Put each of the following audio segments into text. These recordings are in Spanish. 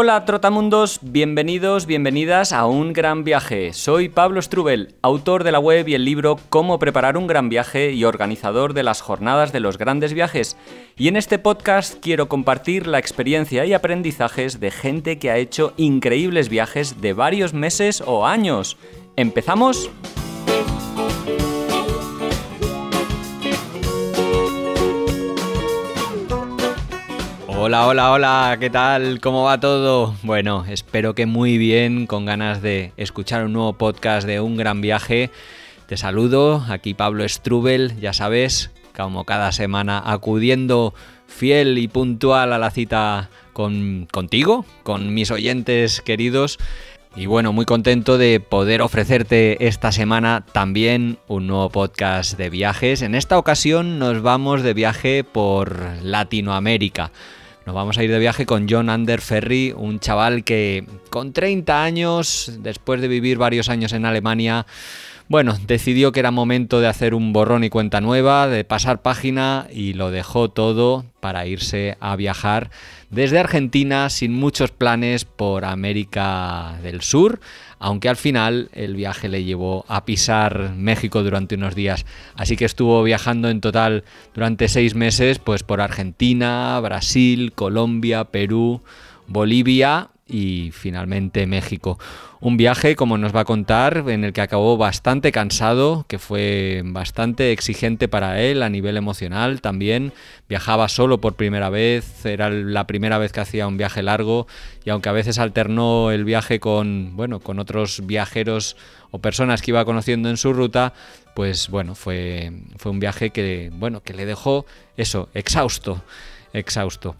Hola Trotamundos, bienvenidos, bienvenidas a un gran viaje. Soy Pablo Strubel, autor de la web y el libro Cómo preparar un gran viaje y organizador de las jornadas de los grandes viajes. Y en este podcast quiero compartir la experiencia y aprendizajes de gente que ha hecho increíbles viajes de varios meses o años. ¿Empezamos? Hola, hola, hola, ¿qué tal? ¿Cómo va todo? Bueno, espero que muy bien, con ganas de escuchar un nuevo podcast de Un Gran Viaje. Te saludo, aquí Pablo Strubel, ya sabes, como cada semana acudiendo fiel y puntual a la cita con, contigo, con mis oyentes queridos. Y bueno, muy contento de poder ofrecerte esta semana también un nuevo podcast de viajes. En esta ocasión nos vamos de viaje por Latinoamérica. Nos vamos a ir de viaje con John Ander Ferry, un chaval que con 30 años, después de vivir varios años en Alemania, bueno, decidió que era momento de hacer un borrón y cuenta nueva, de pasar página y lo dejó todo para irse a viajar desde Argentina sin muchos planes por América del Sur aunque al final el viaje le llevó a pisar México durante unos días. Así que estuvo viajando en total durante seis meses pues por Argentina, Brasil, Colombia, Perú, Bolivia y finalmente México. Un viaje, como nos va a contar, en el que acabó bastante cansado, que fue bastante exigente para él a nivel emocional también. Viajaba solo por primera vez, era la primera vez que hacía un viaje largo y aunque a veces alternó el viaje con, bueno, con otros viajeros o personas que iba conociendo en su ruta, pues bueno, fue, fue un viaje que, bueno, que le dejó eso, exhausto, exhausto.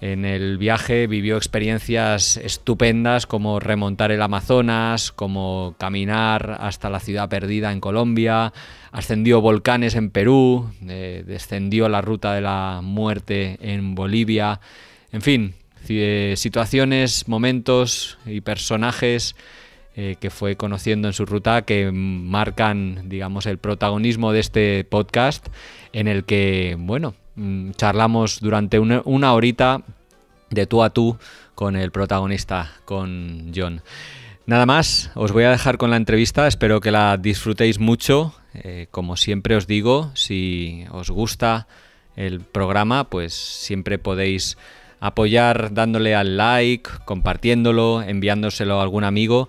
En el viaje vivió experiencias estupendas como remontar el Amazonas, como caminar hasta la ciudad perdida en Colombia, ascendió volcanes en Perú, descendió la ruta de la muerte en Bolivia, en fin, eh, situaciones, momentos y personajes eh, que fue conociendo en su ruta que marcan, digamos, el protagonismo de este podcast en el que, bueno, Mm, charlamos durante una, horita de tú a tú con el protagonista, con John. Nada más, os voy a dejar con la entrevista, espero que la disfrutéis mucho. Eh, como siempre os digo, si os gusta el programa, pues siempre podéis apoyar dándole al like, compartiéndolo, enviándoselo a algún amigo.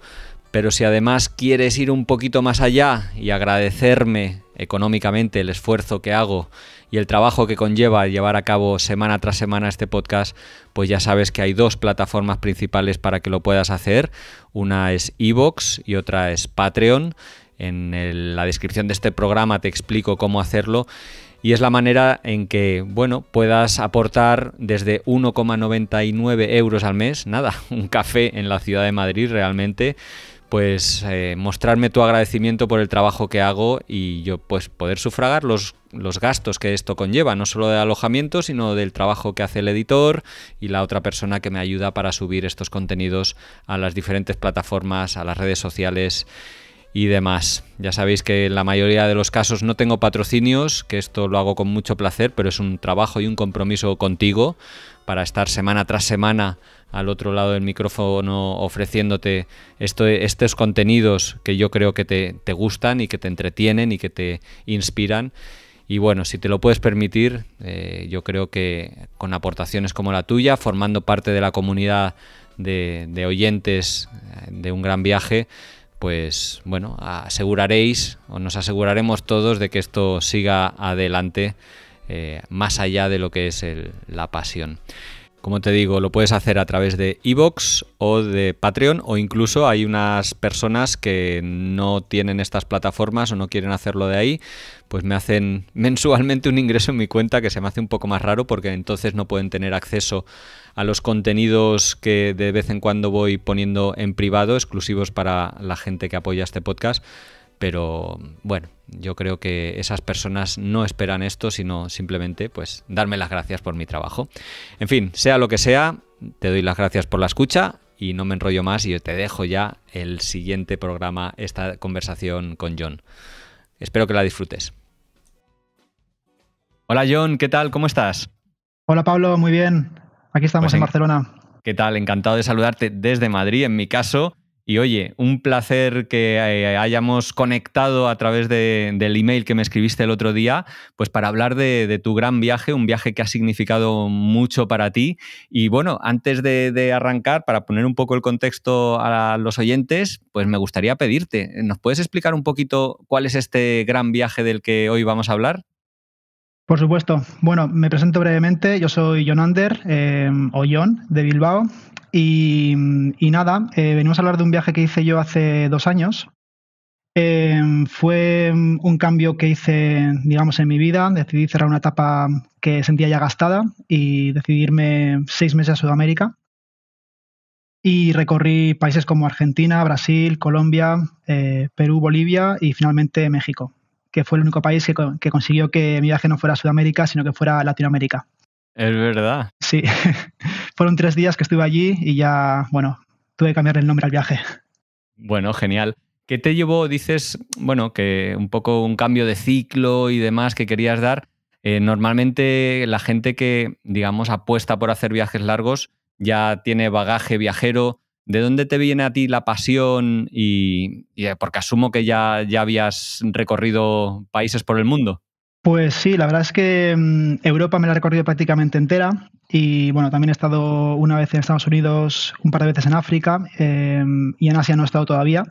Pero si además quieres ir un poquito más allá y agradecerme económicamente el esfuerzo que hago y el trabajo que conlleva llevar a cabo semana tras semana este podcast, pues ya sabes que hay dos plataformas principales para que lo puedas hacer. Una es Evox y otra es Patreon. En la descripción de este programa te explico cómo hacerlo y es la manera en que, bueno, puedas aportar desde 1,99 euros al mes, nada, un café en la ciudad de Madrid realmente, pues eh, mostrarme tu agradecimiento por el trabajo que hago y yo pues poder sufragar los, los, gastos que esto conlleva, no solo de alojamiento, sino del trabajo que hace el editor y la otra persona que me ayuda para subir estos contenidos a las diferentes plataformas, a las redes sociales y demás. Ya sabéis que en la mayoría de los casos no tengo patrocinios, que esto lo hago con mucho placer, pero es un trabajo y un compromiso contigo para estar semana tras semana al otro lado del micrófono ofreciéndote estos contenidos que yo creo que te, gustan y que te entretienen y que te inspiran. Y bueno, si te lo puedes permitir, eh, yo creo que con aportaciones como la tuya, formando parte de la comunidad de oyentes eh, de un gran viaje, pues bueno, aseguraréis o nos aseguraremos todos de que esto siga adelante eh, más allá de lo que es la pasión. Como te digo, lo puedes hacer a través de Evox o de Patreon o incluso hay unas personas que no tienen estas plataformas o no quieren hacerlo de ahí, pues me hacen mensualmente un ingreso en mi cuenta que se me hace un poco más raro porque entonces no pueden tener acceso a los contenidos que de vez en cuando voy poniendo en privado, exclusivos para la gente que apoya este podcast. Pero bueno, yo creo que esas personas no esperan esto, sino simplemente pues darme las gracias por mi trabajo. En fin, sea lo que sea, te doy las gracias por la escucha y no me enrollo más y te dejo ya el siguiente programa, esta conversación con John. Espero que la disfrutes. Hola John, ¿qué tal? ¿Cómo estás? Hola Pablo, muy bien. Aquí estamos pues en, Barcelona. ¿Qué tal? Encantado de saludarte desde Madrid, en mi caso. Y oye, un placer que eh, hayamos conectado a través del email que me escribiste el otro día, pues para hablar de, tu gran viaje, un viaje que ha significado mucho para ti. Y bueno, antes de, arrancar, para poner un poco el contexto a los oyentes, pues me gustaría pedirte, ¿nos puedes explicar un poquito cuál es este gran viaje del que hoy vamos a hablar? Por supuesto. Bueno, me presento brevemente. Yo soy John Ander, eh, o John, de Bilbao. Y, nada, eh, venimos a hablar de un viaje que hice yo hace dos años. Eh, fue un cambio que hice, digamos, en mi vida. Decidí cerrar una etapa que sentía ya gastada y decidirme seis meses a Sudamérica. Y recorrí países como Argentina, Brasil, Colombia, Perú, Bolivia y finalmente México que fue el único país que, consiguió que mi viaje no fuera a Sudamérica, sino que fuera a Latinoamérica. Es verdad. Sí, fueron tres días que estuve allí y ya, bueno, tuve que cambiar el nombre al viaje. Bueno, genial. ¿Qué te llevó, dices, bueno, que un poco un cambio de ciclo y demás que querías dar? Eh, normalmente la gente que, digamos, apuesta por hacer viajes largos ya tiene bagaje viajero, ¿De dónde te viene a ti la pasión? Y, eh, porque asumo que ya, ya habías recorrido países por el mundo. Pues sí, la verdad es que mm, Europa me la he recorrido prácticamente entera y bueno, también he estado una vez en Estados Unidos, un par de veces en África em, y en Asia no he estado todavía.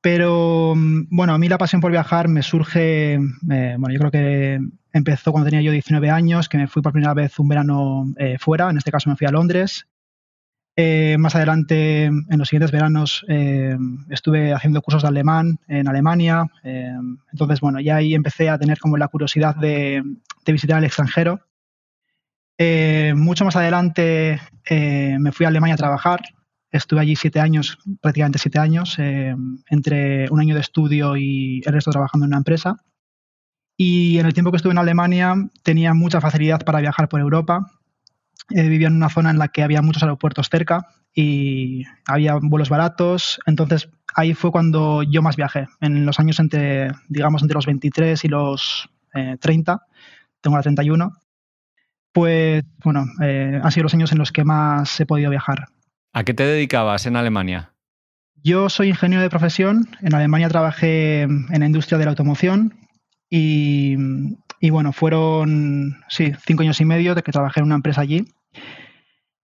Pero mm, bueno, a mí la pasión por viajar me surge, eh, bueno, yo creo que empezó cuando tenía yo 19 años, que me fui por primera vez un verano eh, fuera, en este caso me fui a Londres eh, más adelante, en los siguientes veranos, eh, estuve haciendo cursos de alemán en Alemania. Eh, entonces, bueno, ya ahí empecé a tener como la curiosidad de, de visitar el extranjero. mucho más adelante me fui a Alemania a trabajar. Estuve allí siete años, prácticamente siete años, entre un año de estudio y el resto trabajando en una empresa. Y en el tiempo que estuve en Alemania tenía mucha facilidad para viajar por Europa. Eh, vivía en una zona en la que había muchos aeropuertos cerca y había vuelos baratos. Entonces ahí fue cuando yo más viajé. En los años entre, digamos, entre los 23 y los 30, eh, tengo la 31, pues bueno, eh, han sido los años en los que más he podido viajar. ¿A qué te dedicabas en Alemania? Yo soy ingeniero de profesión. En Alemania trabajé en la industria de la automoción y y bueno, fueron, cinco años y medio de que trabajé en una empresa allí,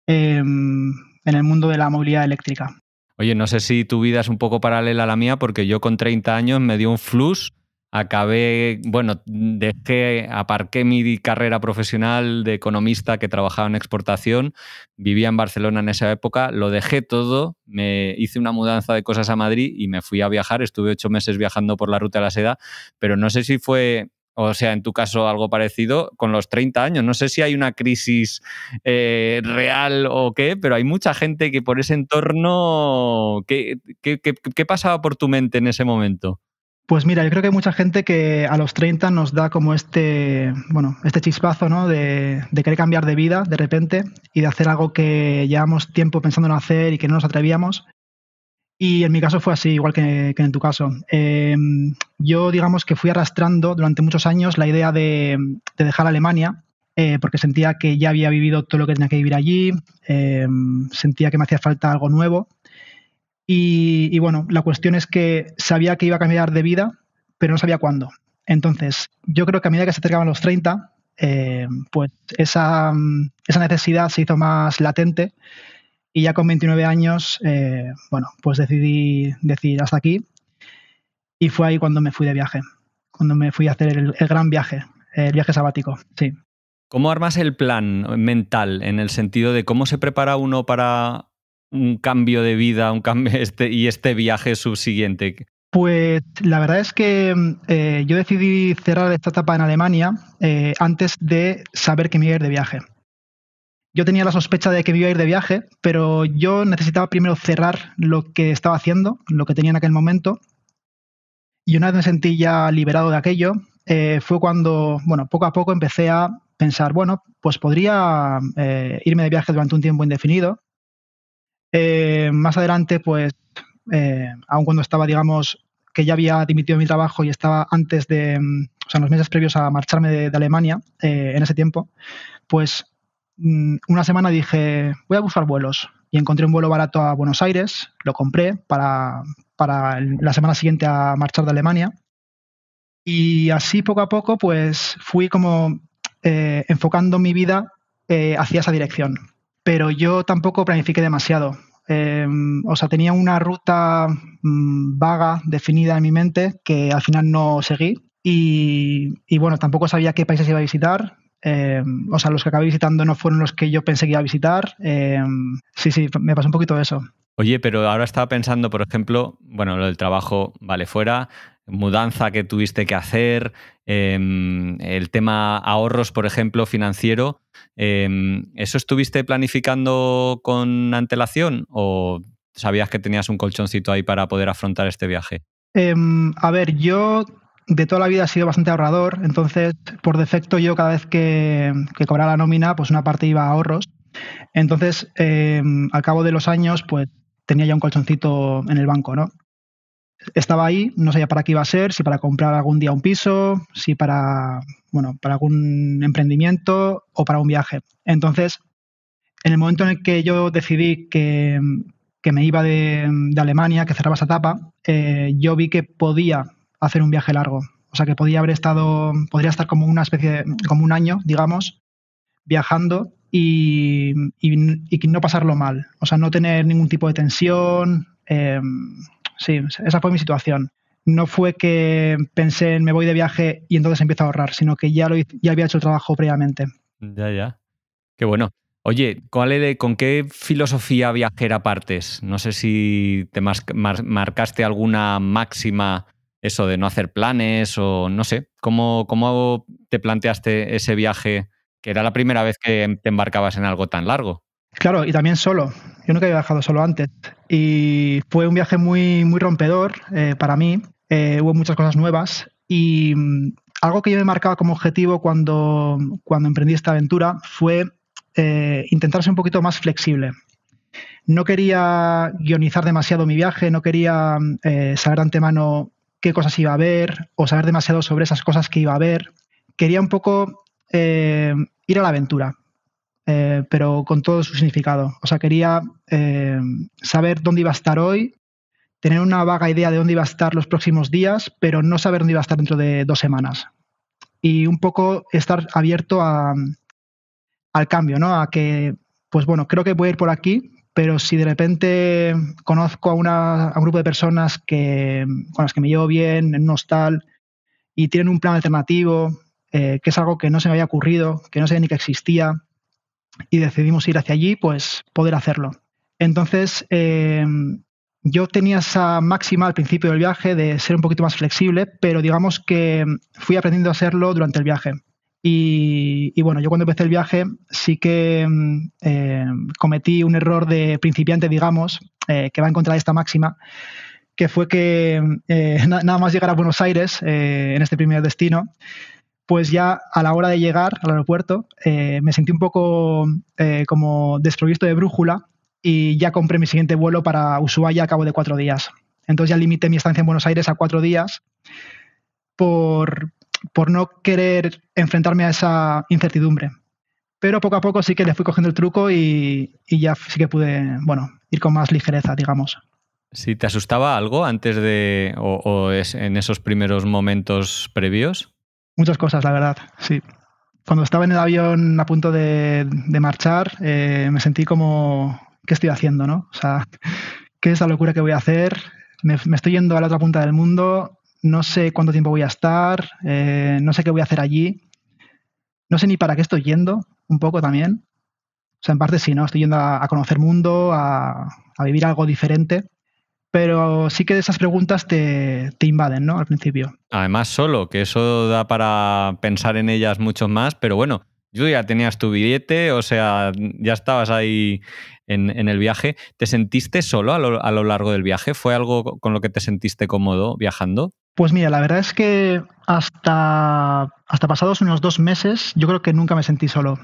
em, en el mundo de la movilidad eléctrica. Oye, no sé si tu vida es un poco paralela a la mía, porque yo con 30 años me dio un flux, acabé, bueno, dejé, aparqué mi carrera profesional de economista que trabajaba en exportación, vivía en Barcelona en esa época, lo dejé todo, me hice una mudanza de cosas a Madrid y me fui a viajar, estuve ocho meses viajando por la ruta de la seda, pero no sé si fue o sea, en tu caso algo parecido con los 30 años. No sé si hay una crisis eh, real o qué, pero hay mucha gente que por ese entorno... ¿Qué, qué, pasaba por tu mente en ese momento? Pues mira, yo creo que hay mucha gente que a los 30 nos da como este, bueno, este chispazo, ¿no? De, de, querer cambiar de vida de repente y de hacer algo que llevamos tiempo pensando en hacer y que no nos atrevíamos. Y en mi caso fue así, igual que, en tu caso. Em, yo, digamos que fui arrastrando durante muchos años la idea de, de dejar Alemania, eh, porque sentía que ya había vivido todo lo que tenía que vivir allí, em, sentía que me hacía falta algo nuevo. Y, bueno, la cuestión es que sabía que iba a cambiar de vida, pero no sabía cuándo. Entonces, yo creo que a medida que se acercaban los 30, em, pues esa, esa necesidad se hizo más latente y ya con 29 años, eh, bueno, pues decidí decir hasta aquí. Y fue ahí cuando me fui de viaje, cuando me fui a hacer el, gran viaje, el viaje sabático, sí. ¿Cómo armas el plan mental en el sentido de cómo se prepara uno para un cambio de vida, un cambio este, y este viaje subsiguiente? Pues la verdad es que eh, yo decidí cerrar esta etapa en Alemania eh, antes de saber que me iba a ir de viaje. Yo tenía la sospecha de que iba a ir de viaje, pero yo necesitaba primero cerrar lo que estaba haciendo, lo que tenía en aquel momento. Y una vez me sentí ya liberado de aquello, eh, fue cuando, bueno, poco a poco empecé a pensar, bueno, pues podría eh, irme de viaje durante un tiempo indefinido. Eh, más adelante, pues, aun cuando estaba, digamos, que ya había dimitido mi trabajo y estaba antes de, mm, o sea, en los meses previos a marcharme de, Alemania, en ese tiempo, pues Mm, una semana dije, voy a buscar vuelos. Y encontré un vuelo barato a Buenos Aires, lo compré para, la semana siguiente a marchar de Alemania. Y así poco a poco, pues fui como eh, enfocando mi vida eh, hacia esa dirección. Pero yo tampoco planifiqué demasiado. Em, o sea, tenía una ruta mm, vaga, definida en mi mente, que al final no seguí. y bueno, tampoco sabía qué países iba a visitar, eh, o sea, los que acabé visitando no fueron los que yo pensé que iba a visitar. Eh, sí, sí, me pasó un poquito eso. Oye, pero ahora estaba pensando, por ejemplo, bueno, lo del trabajo, vale, fuera, mudanza que tuviste que hacer, em, el tema ahorros, por ejemplo, financiero, em, ¿eso estuviste planificando con antelación o sabías que tenías un colchoncito ahí para poder afrontar este viaje? Em, a ver, yo de toda la vida ha sido bastante ahorrador, entonces por defecto yo cada vez que, que cobraba la nómina, pues una parte iba a ahorros. Entonces, eh, al cabo de los años, pues tenía ya un colchoncito en el banco, ¿no? Estaba ahí, no sabía para qué iba a ser, si para comprar algún día un piso, si para, bueno, para algún emprendimiento o para un viaje. Entonces, en el momento en el que yo decidí que, me iba de, Alemania, que cerraba esa tapa eh, yo vi que podía hacer un viaje largo. O sea que podía haber estado, podría estar como una especie, de, como un año, digamos, viajando y, no pasarlo mal. O sea, no tener ningún tipo de tensión. Em, sí, esa fue mi situación. No fue que pensé en me voy de viaje y entonces empiezo a ahorrar, sino que ya, lo, ya había hecho el trabajo previamente. Ya, ya. Qué bueno. Oye, ¿con qué filosofía viajera partes? No sé si te marcaste alguna máxima eso de no hacer planes o no sé, ¿cómo, cómo te planteaste ese viaje que era la primera vez que te embarcabas en algo tan largo? Claro, y también solo. Yo nunca había viajado solo antes. Y fue un viaje muy, muy rompedor eh, para mí. Eh, hubo muchas cosas nuevas. Y mm, algo que yo me marcaba como objetivo cuando, cuando emprendí esta aventura fue intentarse eh, intentar ser un poquito más flexible. No quería guionizar demasiado mi viaje, no quería saber de antemano qué cosas iba a ver o saber demasiado sobre esas cosas que iba a ver. Quería un poco eh, ir a la aventura, eh, pero con todo su significado. O sea, quería eh, saber dónde iba a estar hoy, tener una vaga idea de dónde iba a estar los próximos días, pero no saber dónde iba a estar dentro de dos semanas. Y un poco estar abierto a, al cambio, ¿no? A que, pues bueno, creo que voy a ir por aquí, pero si de repente conozco a, un grupo de personas que, con las que me llevo bien en un hostal y tienen un plan alternativo, eh, que es algo que no se me había ocurrido, que no sabía ni que existía, y decidimos ir hacia allí, pues poder hacerlo. Entonces, eh, yo tenía esa máxima al principio del viaje de ser un poquito más flexible, pero digamos que fui aprendiendo a hacerlo durante el viaje. Y, bueno, yo cuando empecé el viaje sí que mm, eh, cometí un error de principiante, digamos, eh, que va a encontrar esta máxima, que fue que mm, eh, nada más llegar a Buenos Aires en este primer destino, pues ya a la hora de llegar al aeropuerto me sentí un poco mm, como desprovisto de brújula y ya compré mi siguiente vuelo para Ushuaia a cabo de cuatro días. Entonces ya limité mi estancia en Buenos Aires a cuatro días por, por no querer enfrentarme a esa incertidumbre. Pero poco a poco sí que le fui cogiendo el truco y, ya sí que pude, bueno, ir con más ligereza, digamos. ¿Si te asustaba algo antes de o, es en esos primeros momentos previos? Muchas cosas, la verdad, sí. Cuando estaba en el avión a punto de, marchar, eh, me sentí como, ¿qué estoy haciendo? ¿no? O sea, ¿qué es la locura que voy a hacer? me, estoy yendo a la otra punta del mundo, no sé cuánto tiempo voy a estar, eh, no sé qué voy a hacer allí, no sé ni para qué estoy yendo, un poco también. O sea, en parte sí, ¿no? Estoy yendo a, conocer mundo, a, vivir algo diferente, pero sí que esas preguntas te, invaden, ¿no? Al principio. Además, solo, que eso da para pensar en ellas mucho más, pero bueno, tú ya tenías tu billete, o sea, ya estabas ahí en, el viaje. ¿Te sentiste solo a lo largo del viaje? ¿Fue algo con lo que te sentiste cómodo viajando? Pues mira, la verdad es que hasta, hasta pasados unos dos meses yo creo que nunca me sentí solo.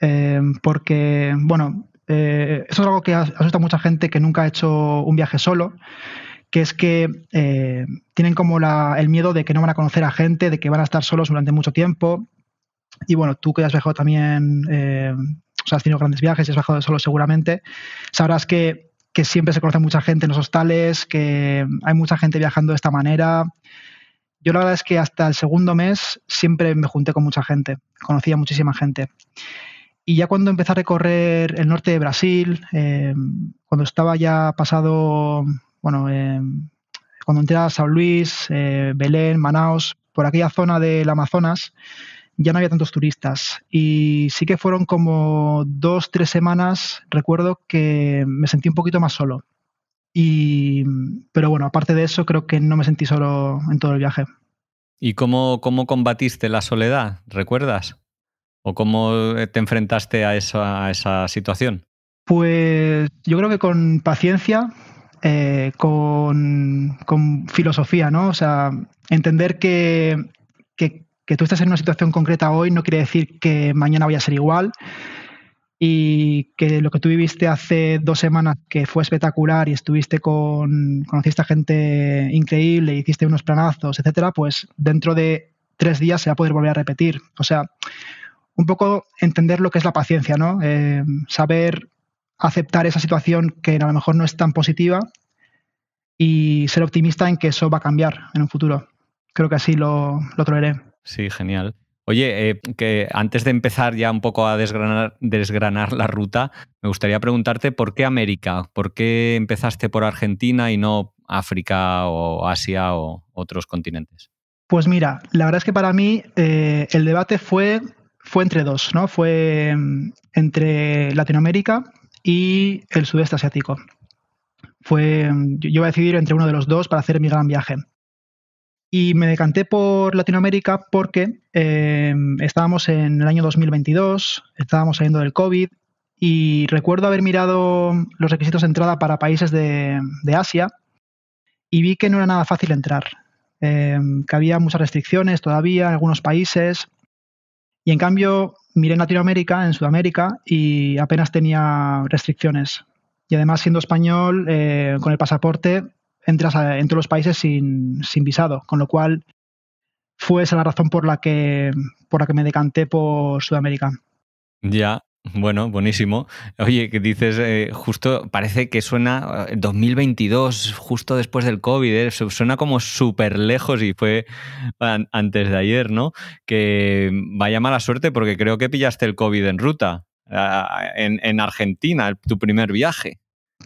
Eh, porque, bueno, eh, eso es algo que asusta a mucha gente que nunca ha hecho un viaje solo, que es que eh, tienen como el miedo de que no van a conocer a gente, de que van a estar solos durante mucho tiempo. Y bueno, tú que has viajado también, o sea, has tenido grandes viajes y has viajado solo seguramente, sabrás que que siempre se conoce mucha gente en los hostales, que hay mucha gente viajando de esta manera. Yo la verdad es que hasta el segundo mes siempre me junté con mucha gente, conocía muchísima gente. Y ya cuando empecé a recorrer el norte de Brasil, eh, cuando estaba ya pasado, bueno, eh, cuando entré a San Luis, eh, Belén, Manaus, por aquella zona del Amazonas, ya no había tantos turistas. Y sí que fueron como dos, tres semanas, recuerdo que me sentí un poquito más solo. Y, pero bueno, aparte de eso, creo que no me sentí solo en todo el viaje. ¿Y cómo, cómo combatiste la soledad? ¿Recuerdas? ¿O cómo te enfrentaste a esa, a esa situación? Pues yo creo que con paciencia, eh, con, con, filosofía, ¿no? O sea, entender que que tú estés en una situación concreta hoy no quiere decir que mañana vaya a ser igual y que lo que tú viviste hace dos semanas, que fue espectacular y estuviste con, conociste a gente increíble, hiciste unos planazos, etcétera, pues dentro de tres días se va a poder volver a repetir. O sea, un poco entender lo que es la paciencia, ¿no? Eh, saber aceptar esa situación que a lo mejor no es tan positiva y ser optimista en que eso va a cambiar en un futuro. Creo que así lo, lo traeré. Sí, genial. Oye, eh, que antes de empezar ya un poco a desgranar, desgranar, la ruta, me gustaría preguntarte por qué América, por qué empezaste por Argentina y no África o Asia o otros continentes. Pues mira, la verdad es que para mí eh, el debate fue, fue entre dos, ¿no? Fue mm, entre Latinoamérica y el sudeste asiático. Fue, mm, yo iba a decidir entre uno de los dos para hacer mi gran viaje. Y me decanté por Latinoamérica porque eh, estábamos en el año 2022, estábamos saliendo del COVID y recuerdo haber mirado los requisitos de entrada para países de, Asia y vi que no era nada fácil entrar, eh, que había muchas restricciones todavía en algunos países. Y en cambio miré en Latinoamérica, en Sudamérica, y apenas tenía restricciones. Y además siendo español, eh, con el pasaporte entras a, entre los países sin, sin, visado, con lo cual fue esa la razón por la que, por la que me decanté por Sudamérica. Ya, bueno, buenísimo. Oye, que dices, eh, justo parece que suena 2022, eh, justo después del COVID, eh, suena como súper lejos y fue antes de ayer, ¿no? Que vaya mala suerte porque creo que pillaste el COVID en ruta, en, Argentina, tu primer viaje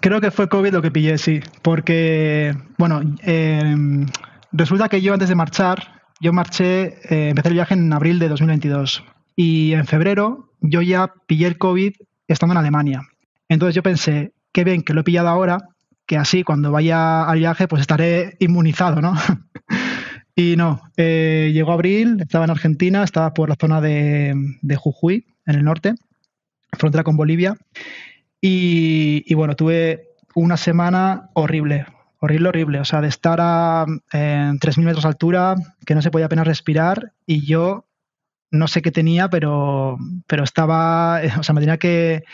creo que fue COVID lo que pillé, sí, porque, bueno, em, resulta que yo antes de marchar, yo marché, eh, empecé el viaje en abril de 2022 y en febrero yo ya pillé el COVID estando en Alemania. Entonces yo pensé, qué bien que lo he pillado ahora, que así cuando vaya al viaje pues estaré inmunizado, ¿no? y no, eh, llegó abril, estaba en Argentina, estaba por la zona de, de Jujuy, en el norte, frontera con Bolivia, y, bueno, tuve una semana horrible, horrible, horrible. O sea, de estar a eh, 3.000 metros de altura, que no se podía apenas respirar y yo no sé qué tenía, pero, pero estaba, o sea, me tenía que,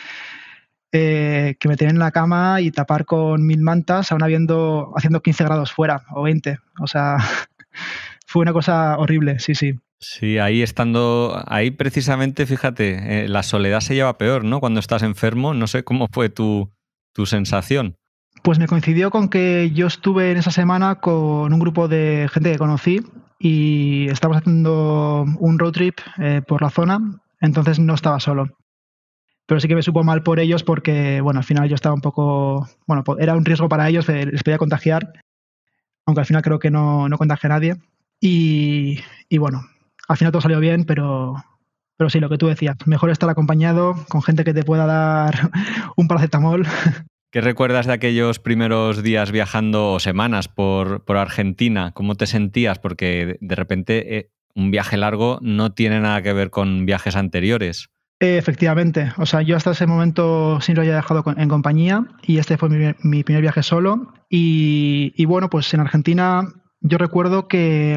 eh, que meter en la cama y tapar con mil mantas, aún habiendo, haciendo 15 grados fuera o 20. O sea, fue una cosa horrible, sí, sí. Sí, ahí estando, ahí precisamente, fíjate, eh, la soledad se lleva peor, ¿no? Cuando estás enfermo, no sé cómo fue tu, sensación. Pues me coincidió con que yo estuve en esa semana con un grupo de gente que conocí y estábamos haciendo un road trip eh, por la zona, entonces no estaba solo. Pero sí que me supo mal por ellos porque, bueno, al final yo estaba un poco, bueno, era un riesgo para ellos, les podía contagiar, aunque al final creo que no, no contagié a nadie. y bueno, al final todo salió bien, pero, pero sí, lo que tú decías, mejor estar acompañado con gente que te pueda dar un paracetamol. ¿Qué recuerdas de aquellos primeros días viajando o semanas por, Argentina? ¿Cómo te sentías? Porque de repente eh, un viaje largo no tiene nada que ver con viajes anteriores. Efectivamente, o sea, yo hasta ese momento sí lo había dejado en compañía y este fue mi, primer viaje solo. y, bueno, pues en Argentina yo recuerdo que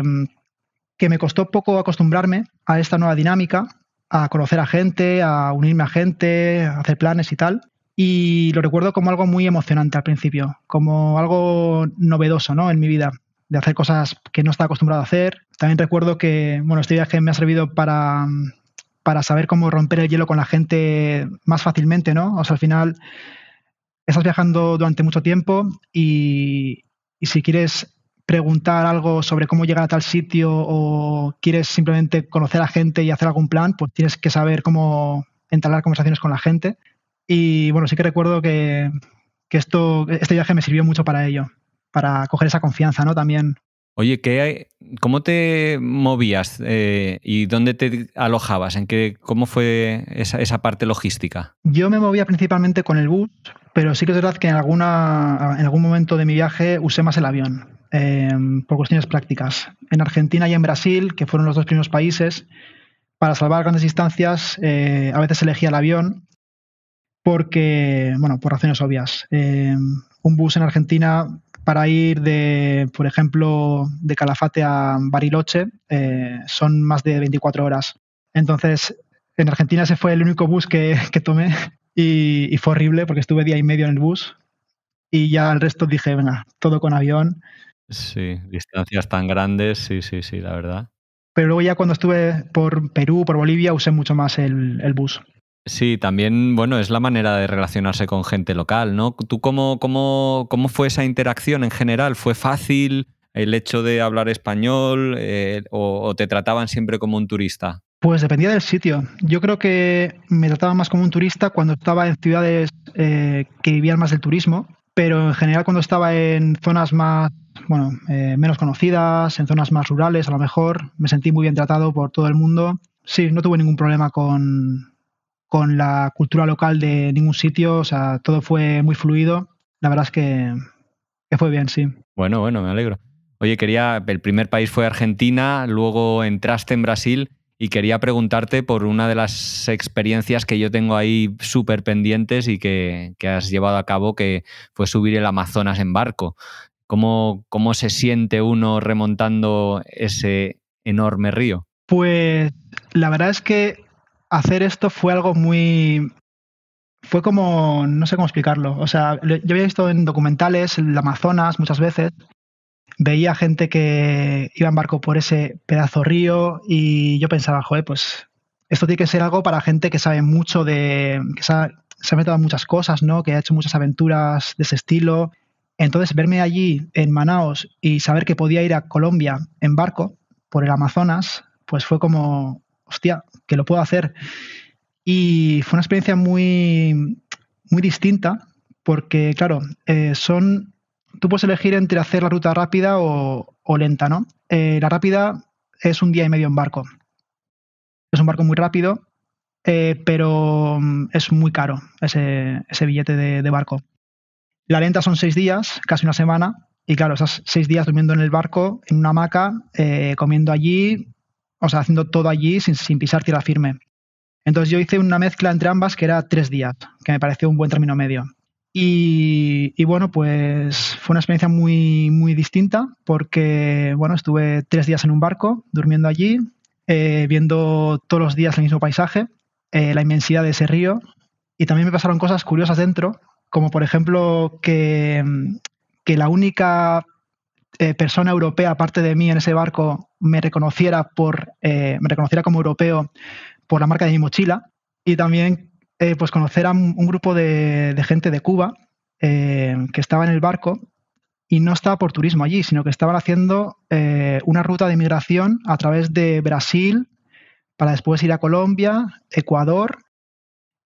que me costó poco acostumbrarme a esta nueva dinámica, a conocer a gente, a unirme a gente, a hacer planes y tal. Y lo recuerdo como algo muy emocionante al principio, como algo novedoso ¿no? en mi vida, de hacer cosas que no estaba acostumbrado a hacer. También recuerdo que bueno, este viaje me ha servido para, saber cómo romper el hielo con la gente más fácilmente, ¿no? O sea, al final estás viajando durante mucho tiempo y, y si quieres preguntar algo sobre cómo llegar a tal sitio o quieres simplemente conocer a gente y hacer algún plan, pues tienes que saber cómo entablar conversaciones con la gente. Y bueno, sí que recuerdo que, que esto, este viaje me sirvió mucho para ello, para coger esa confianza, ¿no? También. Oye, hay? ¿cómo te movías eh, y dónde te alojabas? ¿En ¿Cómo fue esa, esa, parte logística? Yo me movía principalmente con el bus, pero sí que es verdad que en, alguna, en algún momento de mi viaje usé más el avión. Em, por cuestiones prácticas. En Argentina y en Brasil, que fueron los dos primeros países, para salvar grandes distancias eh, a veces elegía el avión porque, bueno, por razones obvias. Em, un bus en Argentina para ir de, por ejemplo, de Calafate a Bariloche eh, son más de 24 horas. Entonces, en Argentina ese fue el único bus que, tomé y, y fue horrible porque estuve día y medio en el bus y ya el resto dije, venga, todo con avión Sí, distancias tan grandes, sí, sí, sí, la verdad. Pero luego ya cuando estuve por Perú, por Bolivia, usé mucho más el, bus. Sí, también, bueno, es la manera de relacionarse con gente local, ¿no? ¿Tú cómo, cómo, fue esa interacción en general? ¿Fue fácil el hecho de hablar español eh, o, te trataban siempre como un turista? Pues dependía del sitio. Yo creo que me trataba más como un turista cuando estaba en ciudades eh, que vivían más del turismo, pero en general cuando estaba en zonas más bueno, eh, menos conocidas, en zonas más rurales a lo mejor. Me sentí muy bien tratado por todo el mundo. Sí, no tuve ningún problema con, la cultura local de ningún sitio, o sea, todo fue muy fluido. La verdad es que, fue bien, sí. Bueno, bueno, me alegro. Oye, quería, el primer país fue Argentina, luego entraste en Brasil y quería preguntarte por una de las experiencias que yo tengo ahí súper pendientes y que, que, has llevado a cabo, que fue subir el Amazonas en barco. ¿Cómo, se siente uno remontando ese enorme río? Pues la verdad es que hacer esto fue algo muy... Fue como, no sé cómo explicarlo. O sea, yo había visto en documentales el Amazonas muchas veces, veía gente que iba en barco por ese pedazo río y yo pensaba, joder, pues esto tiene que ser algo para gente que sabe mucho de, que se ha metido en muchas cosas, ¿no? Que ha hecho muchas aventuras de ese estilo entonces, verme allí en Manaos y saber que podía ir a Colombia en barco por el Amazonas, pues fue como, hostia, que lo puedo hacer. Y fue una experiencia muy, muy distinta porque, claro, eh, son, tú puedes elegir entre hacer la ruta rápida o, lenta, ¿no? Eh, la rápida es un día y medio en barco. Es un barco muy rápido, eh, pero mm, es muy caro ese, billete de, barco. La lenta son seis días, casi una semana, y claro, esas seis días durmiendo en el barco, en una hamaca, eh, comiendo allí, o sea, haciendo todo allí sin, pisar tierra firme. Entonces yo hice una mezcla entre ambas que era tres días, que me pareció un buen término medio. Y, bueno, pues fue una experiencia muy, muy distinta porque, bueno, estuve tres días en un barco, durmiendo allí, eh, viendo todos los días el mismo paisaje, eh, la inmensidad de ese río y también me pasaron cosas curiosas dentro como por ejemplo que, la única eh, persona europea aparte de mí en ese barco me reconociera por eh, me reconociera como europeo por la marca de mi mochila y también eh, pues conocer a un, grupo de, de, gente de Cuba que estaba en el barco y no estaba por turismo allí sino que estaban haciendo una ruta de migración a través de Brasil para después ir a Colombia Ecuador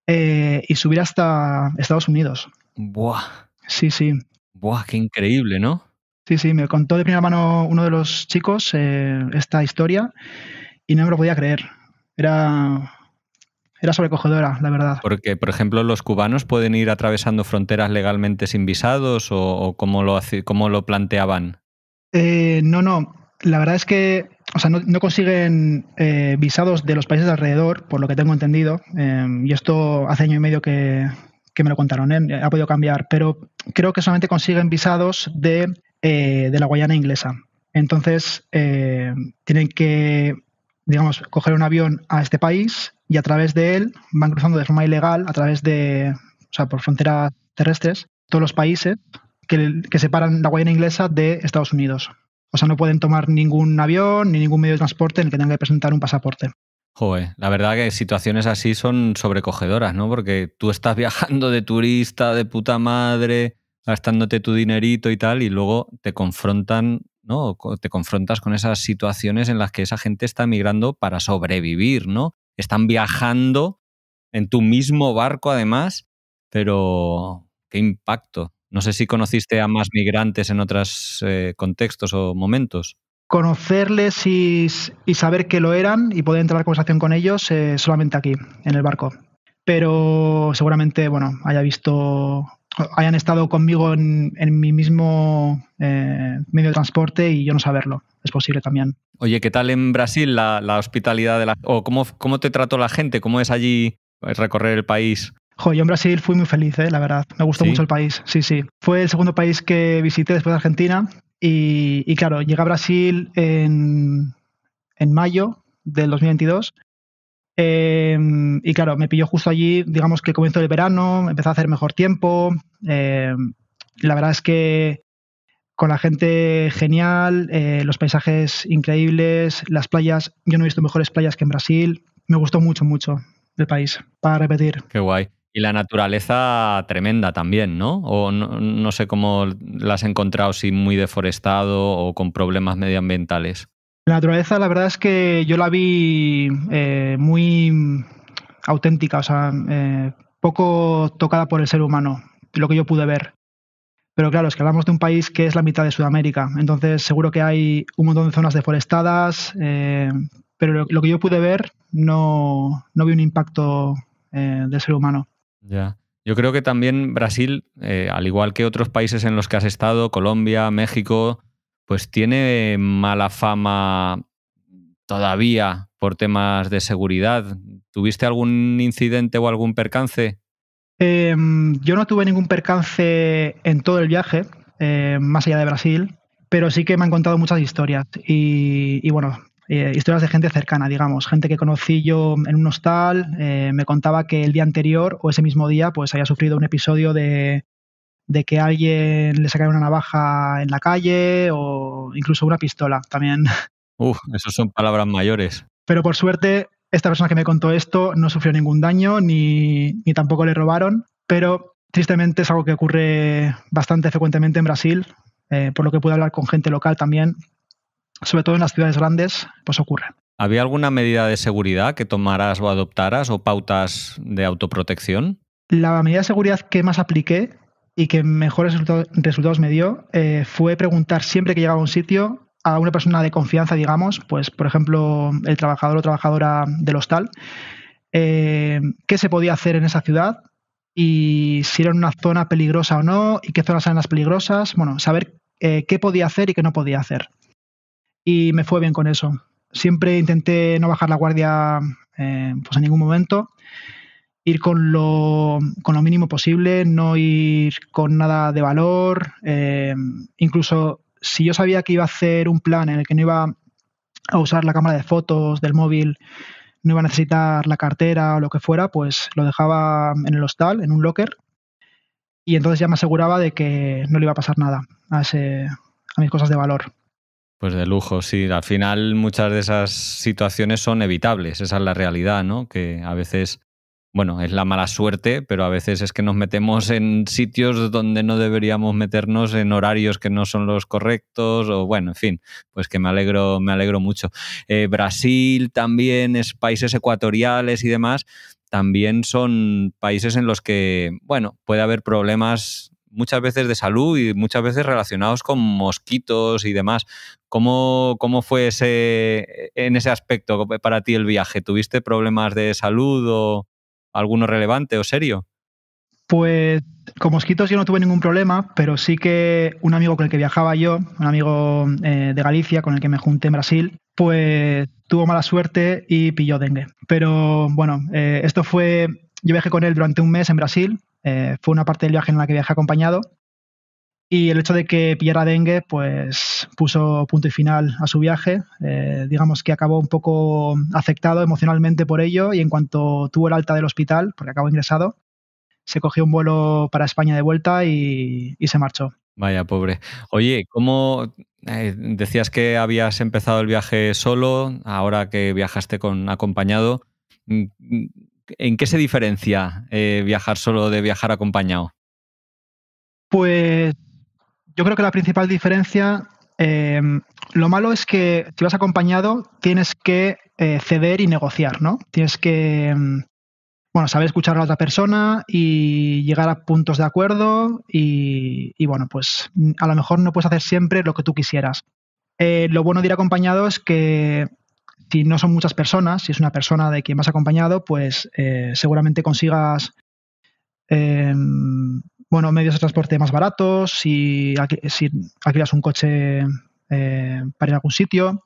eh, y subir hasta Estados Unidos. Buah. Sí, sí. Buah, qué increíble, ¿no? Sí, sí, me contó de primera mano uno de los chicos eh, esta historia y no me lo podía creer. Era, era sobrecogedora, la verdad. Porque, por ejemplo, los cubanos pueden ir atravesando fronteras legalmente sin visados o, cómo, lo, cómo lo planteaban. Eh, no, no. La verdad es que o sea, no, consiguen eh, visados de los países alrededor, por lo que tengo entendido. Em, y esto hace año y medio que, me lo contaron, ¿eh? ha podido cambiar, pero creo que solamente consiguen visados de, eh, la Guayana inglesa. Entonces, eh, tienen que, digamos, coger un avión a este país y a través de él van cruzando de forma ilegal, a través de, o sea, por fronteras terrestres, todos los países que separan la Guayana inglesa de Estados Unidos. O sea, no pueden tomar ningún avión ni ningún medio de transporte en el que tengan que presentar un pasaporte. Joder, la verdad que situaciones así son sobrecogedoras, ¿no? Porque tú estás viajando de turista, de puta madre, gastándote tu dinerito y tal, y luego te confrontan, ¿no? Te confrontas con esas situaciones en las que esa gente está migrando para sobrevivir, ¿no? Están viajando en tu mismo barco además, pero qué impacto. No sé si conociste a más migrantes en otros eh, contextos o momentos. Conocerles y, saber que lo eran y poder entrar en conversación con ellos eh, solamente aquí, en el barco. Pero seguramente, bueno, haya visto, hayan estado conmigo en, mi mismo eh, medio de transporte y yo no saberlo. Es posible también. Oye, ¿qué tal en Brasil la, hospitalidad de la, o cómo, cómo te trató la gente? ¿Cómo es allí recorrer el país Joder, yo en Brasil fui muy feliz, eh, la verdad. Me gustó mucho el país. Sí, sí. Fue el segundo país que visité después de Argentina. Y, claro, llegué a Brasil en, en mayo del 2022. Em, y claro, me pilló justo allí, digamos que comienzo el verano, empezó a hacer mejor tiempo. Em, la verdad es que con la gente genial, eh, los paisajes increíbles, las playas. Yo no he visto mejores playas que en Brasil. Me gustó mucho, mucho el país, para repetir. Qué guay. Y la naturaleza tremenda también, ¿no? O no, sé cómo la has encontrado, si muy deforestado o con problemas medioambientales. La naturaleza, la verdad es que yo la vi eh, muy auténtica, o sea, eh, poco tocada por el ser humano, lo que yo pude ver. Pero claro, es que hablamos de un país que es la mitad de Sudamérica, entonces seguro que hay un montón de zonas deforestadas, eh, pero lo, que yo pude ver no, no vi un impacto del ser humano. Yo creo que también Brasil, eh, al igual que otros países en los que has estado, Colombia, México, pues tiene mala fama todavía por temas de seguridad. ¿Tuviste algún incidente o algún percance? Em, yo no tuve ningún percance en todo el viaje, eh, más allá de Brasil, pero sí que me han contado muchas historias. y bueno, eh, historias de gente cercana, digamos, gente que conocí yo en un hostal, eh, me contaba que el día anterior o ese mismo día pues había sufrido un episodio de, de que alguien le sacara una navaja en la calle o incluso una pistola también. Uf, esas son palabras mayores. Pero por suerte, esta persona que me contó esto no sufrió ningún daño ni, tampoco le robaron, pero tristemente es algo que ocurre bastante frecuentemente en Brasil, eh, por lo que pude hablar con gente local también, sobre todo en las ciudades grandes, pues ocurre. ¿Había alguna medida de seguridad que tomaras o adoptaras o pautas de autoprotección? La medida de seguridad que más apliqué y que mejores resultados me dio eh, fue preguntar siempre que llegaba a un sitio a una persona de confianza, digamos, pues por ejemplo el trabajador o trabajadora del hostal, eh, qué se podía hacer en esa ciudad y si era una zona peligrosa o no y qué zonas eran las peligrosas, bueno, saber eh, qué podía hacer y qué no podía hacer y me fue bien con eso. Siempre intenté no bajar la guardia eh, pues en ningún momento, ir con lo, con lo, mínimo posible, no ir con nada de valor, eh, incluso si yo sabía que iba a hacer un plan en el que no iba a usar la cámara de fotos del móvil, no iba a necesitar la cartera o lo que fuera, pues lo dejaba en el hostal, en un locker, y entonces ya me aseguraba de que no le iba a pasar nada a, a mis cosas de valor. Pues de lujo, sí. Al final muchas de esas situaciones son evitables, esa es la realidad, ¿no? Que a veces, bueno, es la mala suerte, pero a veces es que nos metemos en sitios donde no deberíamos meternos, en horarios que no son los correctos, o bueno, en fin, pues que me alegro, me alegro mucho. Eh, Brasil también, es países ecuatoriales y demás, también son países en los que, bueno, puede haber problemas muchas veces de salud y muchas veces relacionados con mosquitos y demás. ¿Cómo, cómo fue ese, en ese aspecto para ti el viaje? ¿Tuviste problemas de salud o alguno relevante o serio? Pues con mosquitos yo no tuve ningún problema, pero sí que un amigo con el que viajaba yo, un amigo eh, de Galicia con el que me junté en Brasil, pues tuvo mala suerte y pilló dengue. Pero bueno, eh, esto fue, yo viajé con él durante un mes en Brasil eh, fue una parte del viaje en la que viajé acompañado y el hecho de que pillara dengue pues puso punto y final a su viaje. Eh, digamos que acabó un poco afectado emocionalmente por ello y en cuanto tuvo el alta del hospital, porque acabó ingresado, se cogió un vuelo para España de vuelta y, se marchó. Vaya, pobre. Oye, ¿cómo eh, decías que habías empezado el viaje solo, ahora que viajaste con acompañado? Mm, mm, ¿En qué se diferencia eh, viajar solo de viajar acompañado? Pues yo creo que la principal diferencia, em, lo malo es que si vas acompañado tienes que eh, ceder y negociar, ¿no? Tienes que, em, bueno, saber escuchar a la otra persona y llegar a puntos de acuerdo y, bueno, pues a lo mejor no puedes hacer siempre lo que tú quisieras. Eh, lo bueno de ir acompañado es que si no son muchas personas, si es una persona de quien vas acompañado, pues eh, seguramente consigas em, bueno, medios de transporte más baratos, si, si alquilas un coche eh, para ir a algún sitio,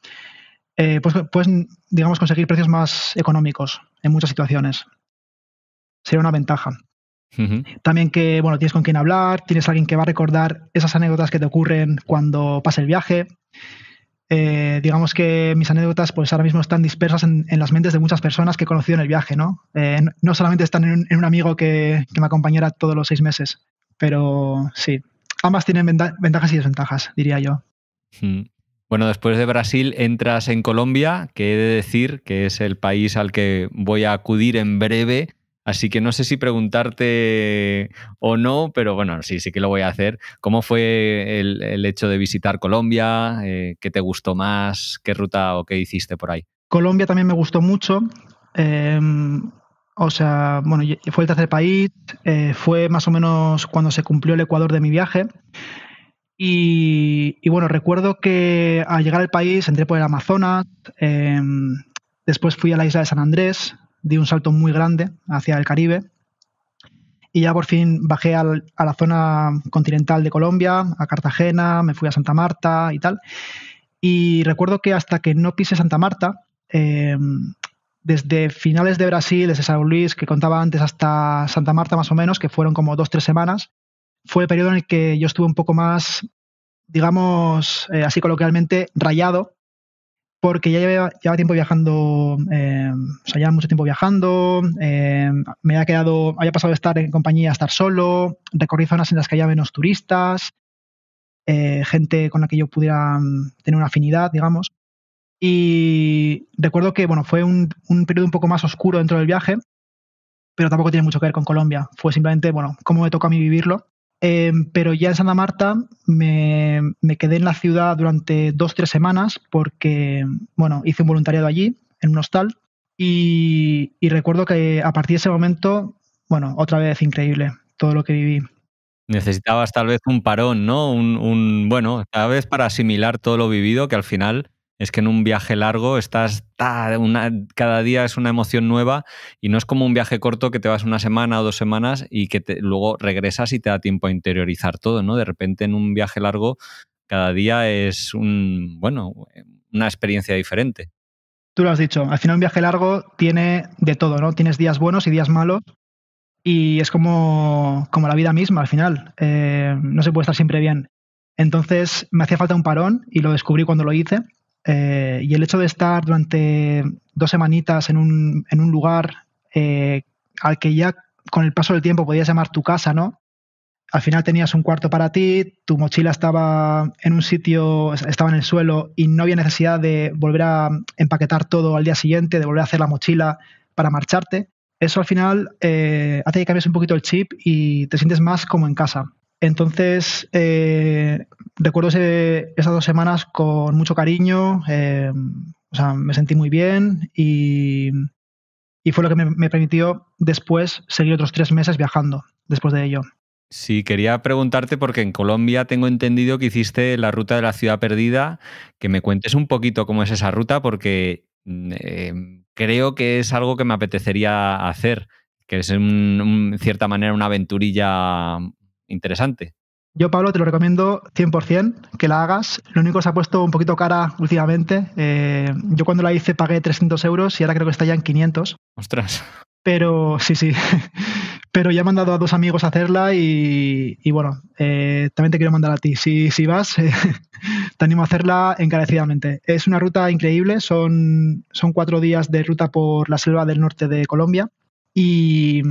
eh, pues puedes, digamos, conseguir precios más económicos en muchas situaciones. Sería una ventaja. También que, bueno, tienes con quién hablar, tienes alguien que va a recordar esas anécdotas que te ocurren cuando pase el viaje. Eh, digamos que mis anécdotas pues ahora mismo están dispersas en, las mentes de muchas personas que he conocido en el viaje, ¿no? Eh, no solamente están en un, amigo que, me acompañara todos los seis meses, pero sí, ambas tienen ventajas y desventajas, diría yo. Hmm. Bueno, después de Brasil entras en Colombia, que he de decir que es el país al que voy a acudir en breve Así que no sé si preguntarte o no, pero bueno, sí, sí que lo voy a hacer. ¿Cómo fue el, hecho de visitar Colombia? Eh, ¿Qué te gustó más? ¿Qué ruta o qué hiciste por ahí? Colombia también me gustó mucho. Em, o sea, bueno, fue el tercer país, eh, fue más o menos cuando se cumplió el Ecuador de mi viaje. Y, y bueno, recuerdo que al llegar al país entré por el Amazonas, em, después fui a la isla de San Andrés, di un salto muy grande hacia el Caribe y ya por fin bajé a la zona continental de Colombia, a Cartagena, me fui a Santa Marta y tal. Y recuerdo que hasta que no pise Santa Marta, eh, desde finales de Brasil, desde San Luis, que contaba antes, hasta Santa Marta más o menos, que fueron como dos, tres semanas, fue el periodo en el que yo estuve un poco más, digamos, eh, así coloquialmente, rayado porque ya llevaba tiempo viajando, eh, o sea, ya mucho tiempo viajando, eh, me había quedado, había pasado de estar en compañía a estar solo, recorrí zonas en las que había menos turistas, eh, gente con la que yo pudiera mm, tener una afinidad, digamos. Y recuerdo que, bueno, fue un, periodo un poco más oscuro dentro del viaje, pero tampoco tiene mucho que ver con Colombia. Fue simplemente, bueno, cómo me tocó a mí vivirlo Em, pero ya en Santa Marta me, quedé en la ciudad durante dos, tres semanas porque, bueno, hice un voluntariado allí, en un hostal, y, recuerdo que a partir de ese momento, bueno, otra vez increíble todo lo que viví. Necesitabas tal vez un parón, ¿no? Un, bueno, tal vez para asimilar todo lo vivido que al final es que en un viaje largo estás, cada día es una emoción nueva y no es como un viaje corto que te vas una semana o dos semanas y que luego regresas y te da tiempo a interiorizar todo, ¿no? De repente en un viaje largo cada día es un, bueno, una experiencia diferente. Tú lo has dicho, al final un viaje largo tiene de todo, ¿no? Tienes días buenos y días malos y es como, como la vida misma al final, eh, no se puede estar siempre bien. Entonces me hacía falta un parón y lo descubrí cuando lo hice eh, y el hecho de estar durante dos semanitas en un, en un lugar eh, al que ya con el paso del tiempo podías llamar tu casa, ¿no? Al final tenías un cuarto para ti, tu mochila estaba en un sitio, estaba en el suelo y no había necesidad de volver a empaquetar todo al día siguiente, de volver a hacer la mochila para marcharte. Eso al final eh, hace que cambies un poquito el chip y te sientes más como en casa. Entonces, eh, recuerdo esas dos semanas con mucho cariño, eh, o sea, me sentí muy bien y, fue lo que me, permitió después seguir otros tres meses viajando después de ello. Sí, quería preguntarte porque en Colombia tengo entendido que hiciste la ruta de la ciudad perdida, que me cuentes un poquito cómo es esa ruta porque mm, eh, creo que es algo que me apetecería hacer, que es en cierta manera una aventurilla interesante. Yo, Pablo, te lo recomiendo 100% que la hagas. Lo único que se ha puesto un poquito cara últimamente. Eh, yo cuando la hice pagué 300 euros y ahora creo que está ya en 500. Ostras. Pero sí, sí. Pero ya he mandado a dos amigos a hacerla y, bueno, eh, también te quiero mandar a ti. Si, si vas, eh, te animo a hacerla encarecidamente. Es una ruta increíble. Son, son cuatro días de ruta por la selva del norte de Colombia. Y,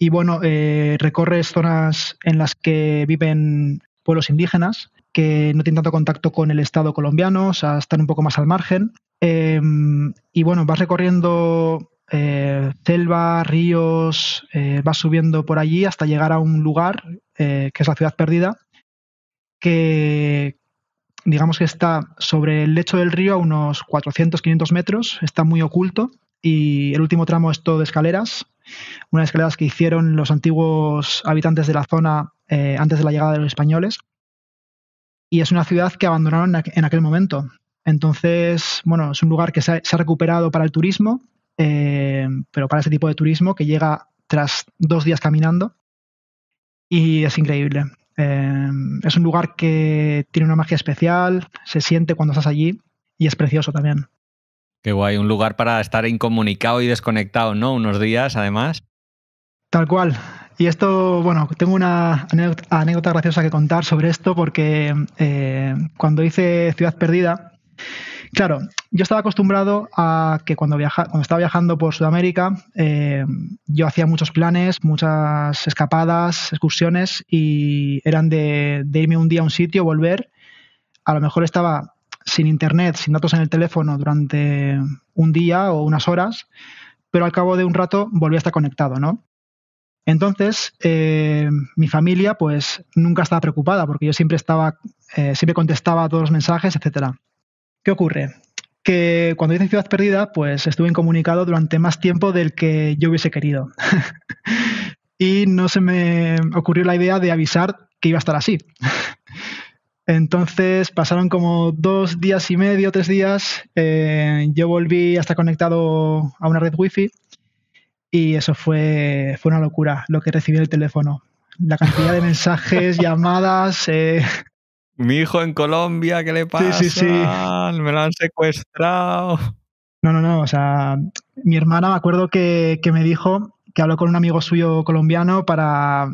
y bueno, recorre eh, recorres zonas en las que viven pueblos indígenas que no tienen tanto contacto con el Estado colombiano, o sea, están un poco más al margen. Em, y bueno, vas recorriendo selva, eh, ríos, eh, vas subiendo por allí hasta llegar a un lugar que es la ciudad perdida, que digamos que está sobre el lecho del río a unos 400-500 metros, está muy oculto y el último tramo es todo de escaleras unas escaleras que hicieron los antiguos habitantes de la zona eh, antes de la llegada de los españoles. Y es una ciudad que abandonaron en aquel momento. Entonces, bueno, es un lugar que se ha, recuperado para el turismo, eh, pero para ese tipo de turismo que llega tras dos días caminando y es increíble. Eh, es un lugar que tiene una magia especial, se siente cuando estás allí y es precioso también. Qué guay, un lugar para estar incomunicado y desconectado, ¿no? Unos días, además. Tal cual. Y esto, bueno, tengo una anécdota graciosa que contar sobre esto porque eh, cuando hice Ciudad Perdida, claro, yo estaba acostumbrado a que cuando, estaba viajando por Sudamérica, eh, yo hacía muchos planes, muchas escapadas, excursiones y eran de, de irme un día a un sitio, volver. A lo mejor estaba sin internet, sin datos en el teléfono durante un día o unas horas, pero al cabo de un rato volví a estar conectado, ¿no? Entonces, eh, mi familia pues nunca estaba preocupada porque yo siempre estaba, eh, siempre contestaba a todos los mensajes, etcétera. ¿Qué ocurre? Que cuando hice Ciudad Perdida, pues estuve incomunicado durante más tiempo del que yo hubiese querido. y no se me ocurrió la idea de avisar que iba a estar así. Entonces pasaron como dos días y medio, tres días. Eh, yo volví a estar conectado a una red wifi y eso fue, fue una locura lo que recibí en el teléfono. La cantidad de mensajes, llamadas. Eh. Mi hijo en Colombia, ¿qué le pasa? Sí, sí, sí. Me lo han secuestrado. No, no, no. O sea, mi hermana me acuerdo que, que me dijo que habló con un amigo suyo colombiano para,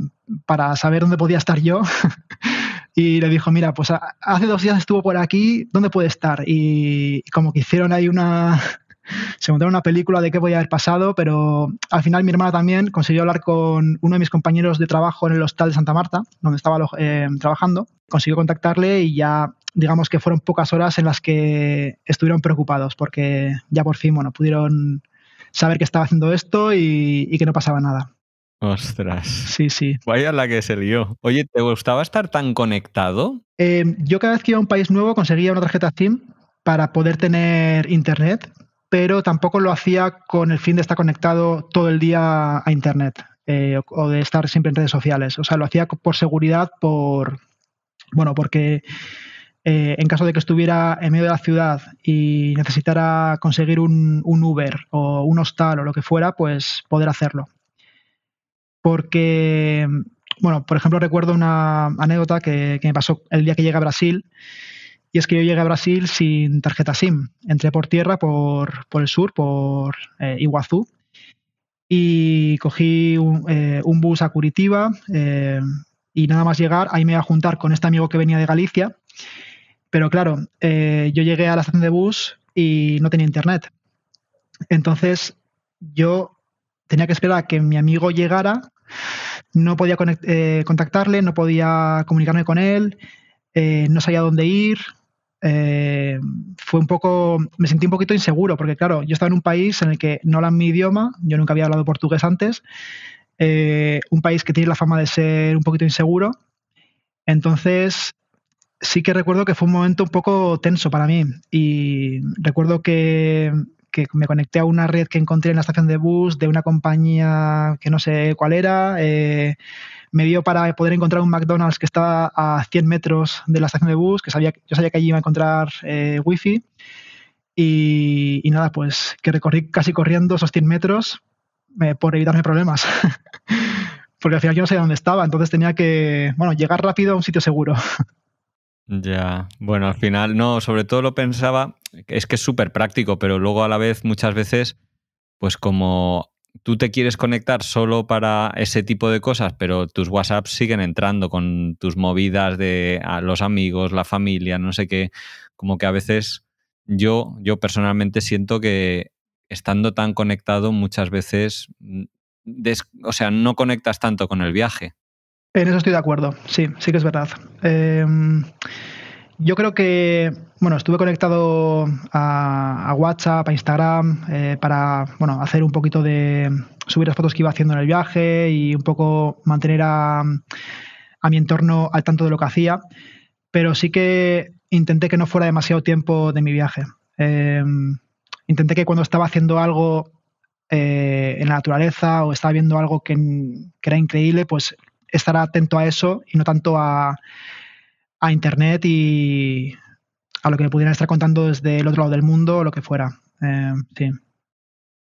para saber dónde podía estar yo. y le dijo, mira, pues hace dos días estuvo por aquí, ¿dónde puede estar? Y, como que hicieron ahí una... se montaron una película de qué podía haber pasado, pero al final mi hermana también consiguió hablar con uno de mis compañeros de trabajo en el hostal de Santa Marta, donde estaba eh, trabajando, consiguió contactarle y ya digamos que fueron pocas horas en las que estuvieron preocupados porque ya por fin, bueno, pudieron saber que estaba haciendo esto y que no pasaba nada. Ostras. Sí, sí. Vaya la que se lió. Oye, ¿te gustaba estar tan conectado? Em, yo cada vez que iba a un país nuevo conseguía una tarjeta SIM para poder tener internet, pero tampoco lo hacía con el fin de estar conectado todo el día a internet eh, o de estar siempre en redes sociales. O sea, lo hacía por seguridad, por bueno, porque eh, en caso de que estuviera en medio de la ciudad y necesitara conseguir un Uber o un hostal o lo que fuera, pues poder hacerlo porque, bueno, por ejemplo, recuerdo una anécdota que, me pasó el día que llegué a Brasil, y es que yo llegué a Brasil sin tarjeta SIM. Entré por tierra, por, el sur, por eh, Iguazú, y cogí un, eh, bus a Curitiba, eh, y nada más llegar, ahí me iba a juntar con este amigo que venía de Galicia, pero claro, yo llegué a la estación de bus y no tenía internet. Entonces, yo tenía que esperar a que mi amigo llegara no podía eh, contactarle, no podía comunicarme con él, eh, no sabía dónde ir. Eh, fue un poco, me sentí un poquito inseguro, porque claro, yo estaba en un país en el que no hablan mi idioma, yo nunca había hablado portugués antes, un país que tiene la fama de ser un poquito inseguro. Entonces, sí que recuerdo que fue un momento un poco tenso para mí y recuerdo que que me conecté a una red que encontré en la estación de bus de una compañía que no sé cuál era. Eh, me dio para poder encontrar un McDonald's que estaba a 100 metros de la estación de bus, que sabía, yo sabía que allí iba a encontrar eh, wifi. Y, nada, pues que recorrí casi corriendo esos 100 metros eh, por evitarme problemas. Porque al final yo no sabía dónde estaba, entonces tenía que, bueno, llegar rápido a un sitio seguro. Ya, bueno, al final no, sobre todo lo pensaba, es que es súper práctico, pero luego a la vez muchas veces, pues como tú te quieres conectar solo para ese tipo de cosas, pero tus WhatsApp siguen entrando con tus movidas de los amigos, la familia, no sé qué, como que a veces yo, yo personalmente siento que estando tan conectado muchas veces, mm, o sea, no conectas tanto con el viaje. En eso estoy de acuerdo, sí, sí que es verdad. Em, yo creo que, bueno, estuve conectado a, WhatsApp, a Instagram, eh, para, bueno, hacer un poquito de, subir las fotos que iba haciendo en el viaje y un poco mantener a, mi entorno al tanto de lo que hacía, pero sí que intenté que no fuera demasiado tiempo de mi viaje. Em, intenté que cuando estaba haciendo algo eh, en la naturaleza o estaba viendo algo que, que, era increíble, pues estar atento a eso y no tanto a, Internet y a lo que me pudieran estar contando desde el otro lado del mundo o lo que fuera. Eh, sí.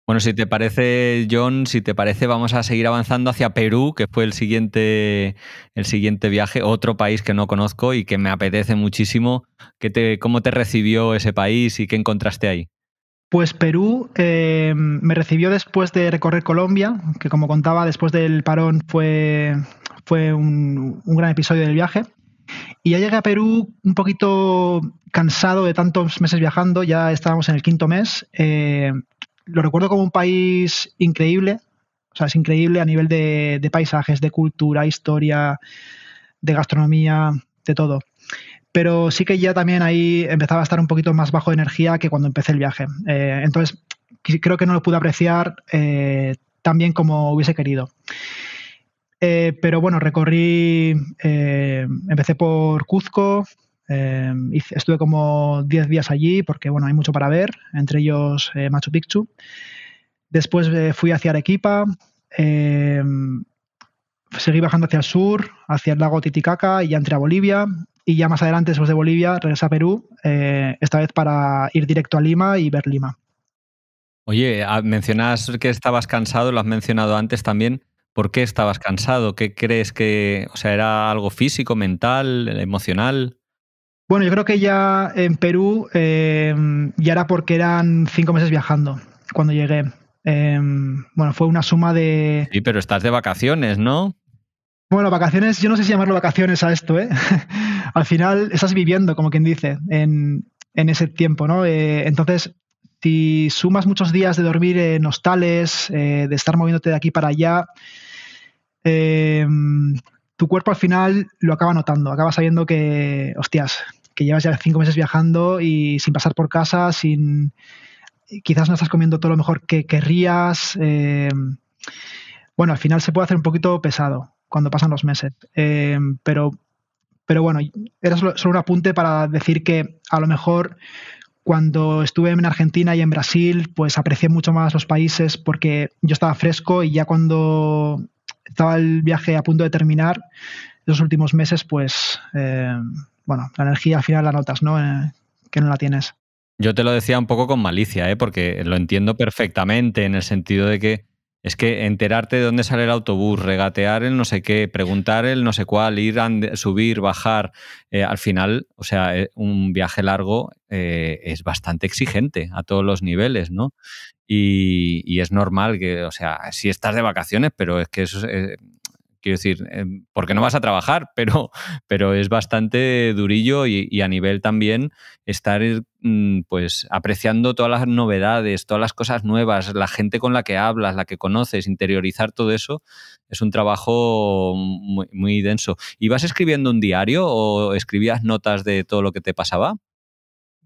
Bueno, si te parece, John, si te parece, vamos a seguir avanzando hacia Perú, que fue el siguiente, el siguiente viaje, otro país que no conozco y que me apetece muchísimo. ¿Qué te, ¿Cómo te recibió ese país y qué encontraste ahí? Pues Perú eh, me recibió después de recorrer Colombia, que como contaba, después del parón fue fue un, gran episodio del viaje. Y ya llegué a Perú un poquito cansado de tantos meses viajando, ya estábamos en el quinto mes. Eh, lo recuerdo como un país increíble, o sea, es increíble a nivel de, paisajes, de cultura, historia, de gastronomía, de todo. Pero sí que ya también ahí empezaba a estar un poquito más bajo de energía que cuando empecé el viaje. Eh, entonces, creo que no lo pude apreciar eh, tan bien como hubiese querido. Eh, pero bueno, recorrí, eh, empecé por Cuzco, eh, estuve como 10 días allí porque bueno, hay mucho para ver, entre ellos Machu Picchu. Después fui hacia Arequipa, seguí bajando hacia el sur, hacia el lago Titicaca y ya entré a Bolivia. Y ya más adelante, después de Bolivia, regresé a Perú, esta vez para ir directo a Lima y ver Lima. Oye, ah, mencionas que estabas cansado, lo has mencionado antes también. ¿Por qué estabas cansado? ¿Qué crees que, o sea, era algo físico, mental, emocional? Bueno, yo creo que ya en Perú em, ya era porque eran cinco meses viajando cuando llegué. Em, bueno, fue una suma de... Sí, pero estás de vacaciones, ¿no? Bueno, vacaciones, yo no sé si llamarlo vacaciones a esto, ¿eh? Al final estás viviendo, como quien dice, en, ese tiempo, ¿no? Eh, entonces, si sumas muchos días de dormir en hostales, eh, de estar moviéndote de aquí para allá, Em, tu cuerpo al final lo acaba notando, acaba sabiendo que, hostias, que llevas ya cinco meses viajando y sin pasar por casa, sin quizás no estás comiendo todo lo mejor que querrías. Em, bueno, al final se puede hacer un poquito pesado cuando pasan los meses. Em, pero, pero bueno, era solo, un apunte para decir que a lo mejor cuando estuve en Argentina y en Brasil, pues aprecié mucho más los países porque yo estaba fresco y ya cuando estaba el viaje a punto de terminar, los últimos meses, pues, eh, bueno, la energía al final la notas, ¿no? Eh, que no la tienes. Yo te lo decía un poco con malicia, ¿eh? porque lo entiendo perfectamente en el sentido de que es que enterarte de dónde sale el autobús, regatear el no sé qué, preguntar el no sé cuál, ir, subir, bajar. Eh, al final, o sea, eh, un viaje largo eh, es bastante exigente a todos los niveles, ¿no? Y, es normal que, o sea, si estás de vacaciones, pero es que eso es, Quiero decir, em, porque no vas a trabajar, pero, pero es bastante durillo y, a nivel también estar mm, pues apreciando todas las novedades, todas las cosas nuevas, la gente con la que hablas, la que conoces, interiorizar todo eso, es un trabajo muy, denso denso. vas escribiendo un diario o escribías notas de todo lo que te pasaba?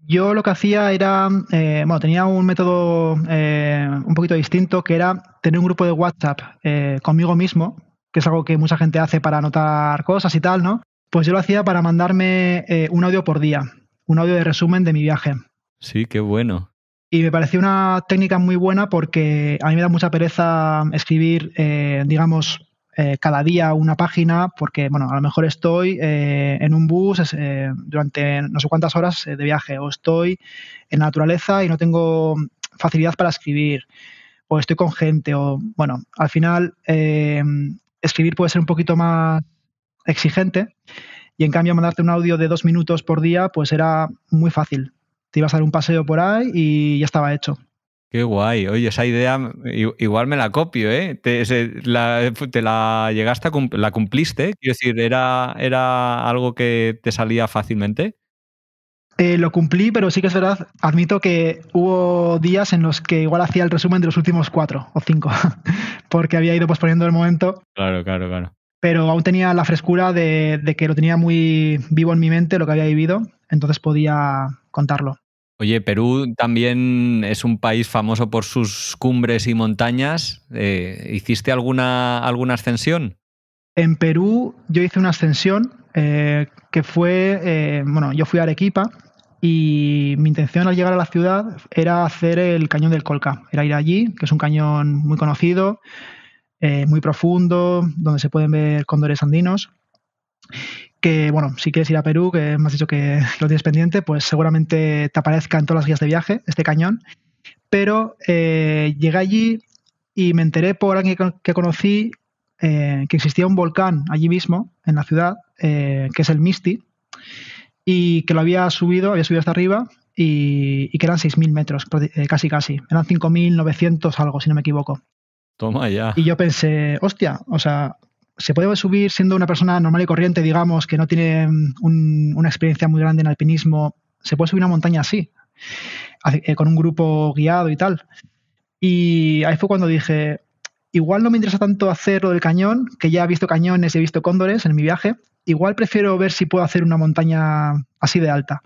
Yo lo que hacía era, eh, bueno, tenía un método eh, un poquito distinto, que era tener un grupo de WhatsApp eh, conmigo mismo, que es algo que mucha gente hace para anotar cosas y tal, ¿no? Pues yo lo hacía para mandarme eh, un audio por día, un audio de resumen de mi viaje. Sí, qué bueno. Y me pareció una técnica muy buena porque a mí me da mucha pereza escribir, eh, digamos, eh, cada día una página, porque, bueno, a lo mejor estoy en un bus durante no sé cuántas horas de viaje, o estoy en la naturaleza y no tengo facilidad para escribir, o estoy con gente, o, bueno, al final escribir puede ser un poquito más exigente y en cambio mandarte un audio de dos minutos por día pues era muy fácil. Te ibas a dar un paseo por ahí y ya estaba hecho. Qué guay. Oye, esa idea igual me la copio, ¿eh? Te, la, llegaste la cumpliste. Quiero decir, ¿era, ¿era algo que te salía fácilmente? Eh, lo cumplí, pero sí que es verdad, admito que hubo días en los que igual hacía el resumen de los últimos cuatro o cinco, porque había ido posponiendo el momento. Claro, claro, claro. Pero aún tenía la frescura de, que lo tenía muy vivo en mi mente, lo que había vivido, entonces podía contarlo. Oye, Perú también es un país famoso por sus cumbres y montañas. Eh, ¿Hiciste alguna, alguna ascensión? En Perú yo hice una ascensión eh, que fue, bueno, yo fui a Arequipa y mi intención al llegar a la ciudad era hacer el cañón del Colca, era ir allí, que es un cañón muy conocido, eh, muy profundo, donde se pueden ver cóndores andinos. Que bueno, si quieres ir a Perú, que me has dicho que lo tienes pendiente, pues seguramente te aparezca en todas las guías de viaje este cañón. Pero eh, llegué allí y me enteré por alguien que, conocí eh, que existía un volcán allí mismo, en la ciudad, que es el Misti y que lo había subido, había subido hasta arriba y, que eran 6.000 metros, eh, casi casi. Eran 5.900 algo, si no me equivoco. Toma ya. Y yo pensé, hostia, o sea, se puede subir siendo una persona normal y corriente, digamos, que no tiene mm, una experiencia muy grande en alpinismo, se puede subir una montaña así, eh, con un grupo guiado y tal. Y ahí fue cuando dije, igual no me interesa tanto hacer lo del cañón, que ya he visto cañones y he visto cóndores en mi viaje, igual prefiero ver si puedo hacer una montaña así de alta.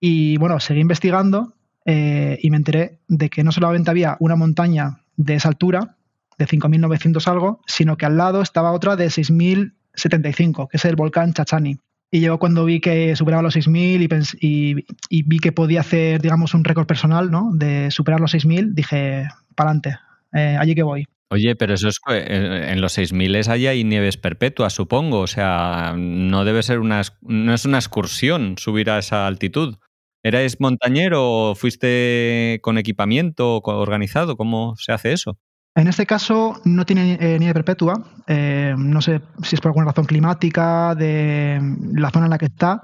Y bueno, seguí investigando eh, y me enteré de que no solamente había una montaña de esa altura, de 5.900 algo, sino que al lado estaba otra de 6.075, que es el volcán Chachani. Y yo cuando vi que superaba los 6.000 y, y, vi que podía hacer, digamos, un récord personal, ¿no? De superar los 6.000, dije, para adelante, eh, allí que voy. Oye, pero eso es eh, en los 6000 allá hay nieves perpetuas, supongo. O sea, no debe ser una no es una excursión subir a esa altitud. ¿Eres montañero o fuiste con equipamiento organizado? ¿Cómo se hace eso? En este caso no tiene eh, nieve perpetua. Eh, no sé si es por alguna razón climática, de la zona en la que está,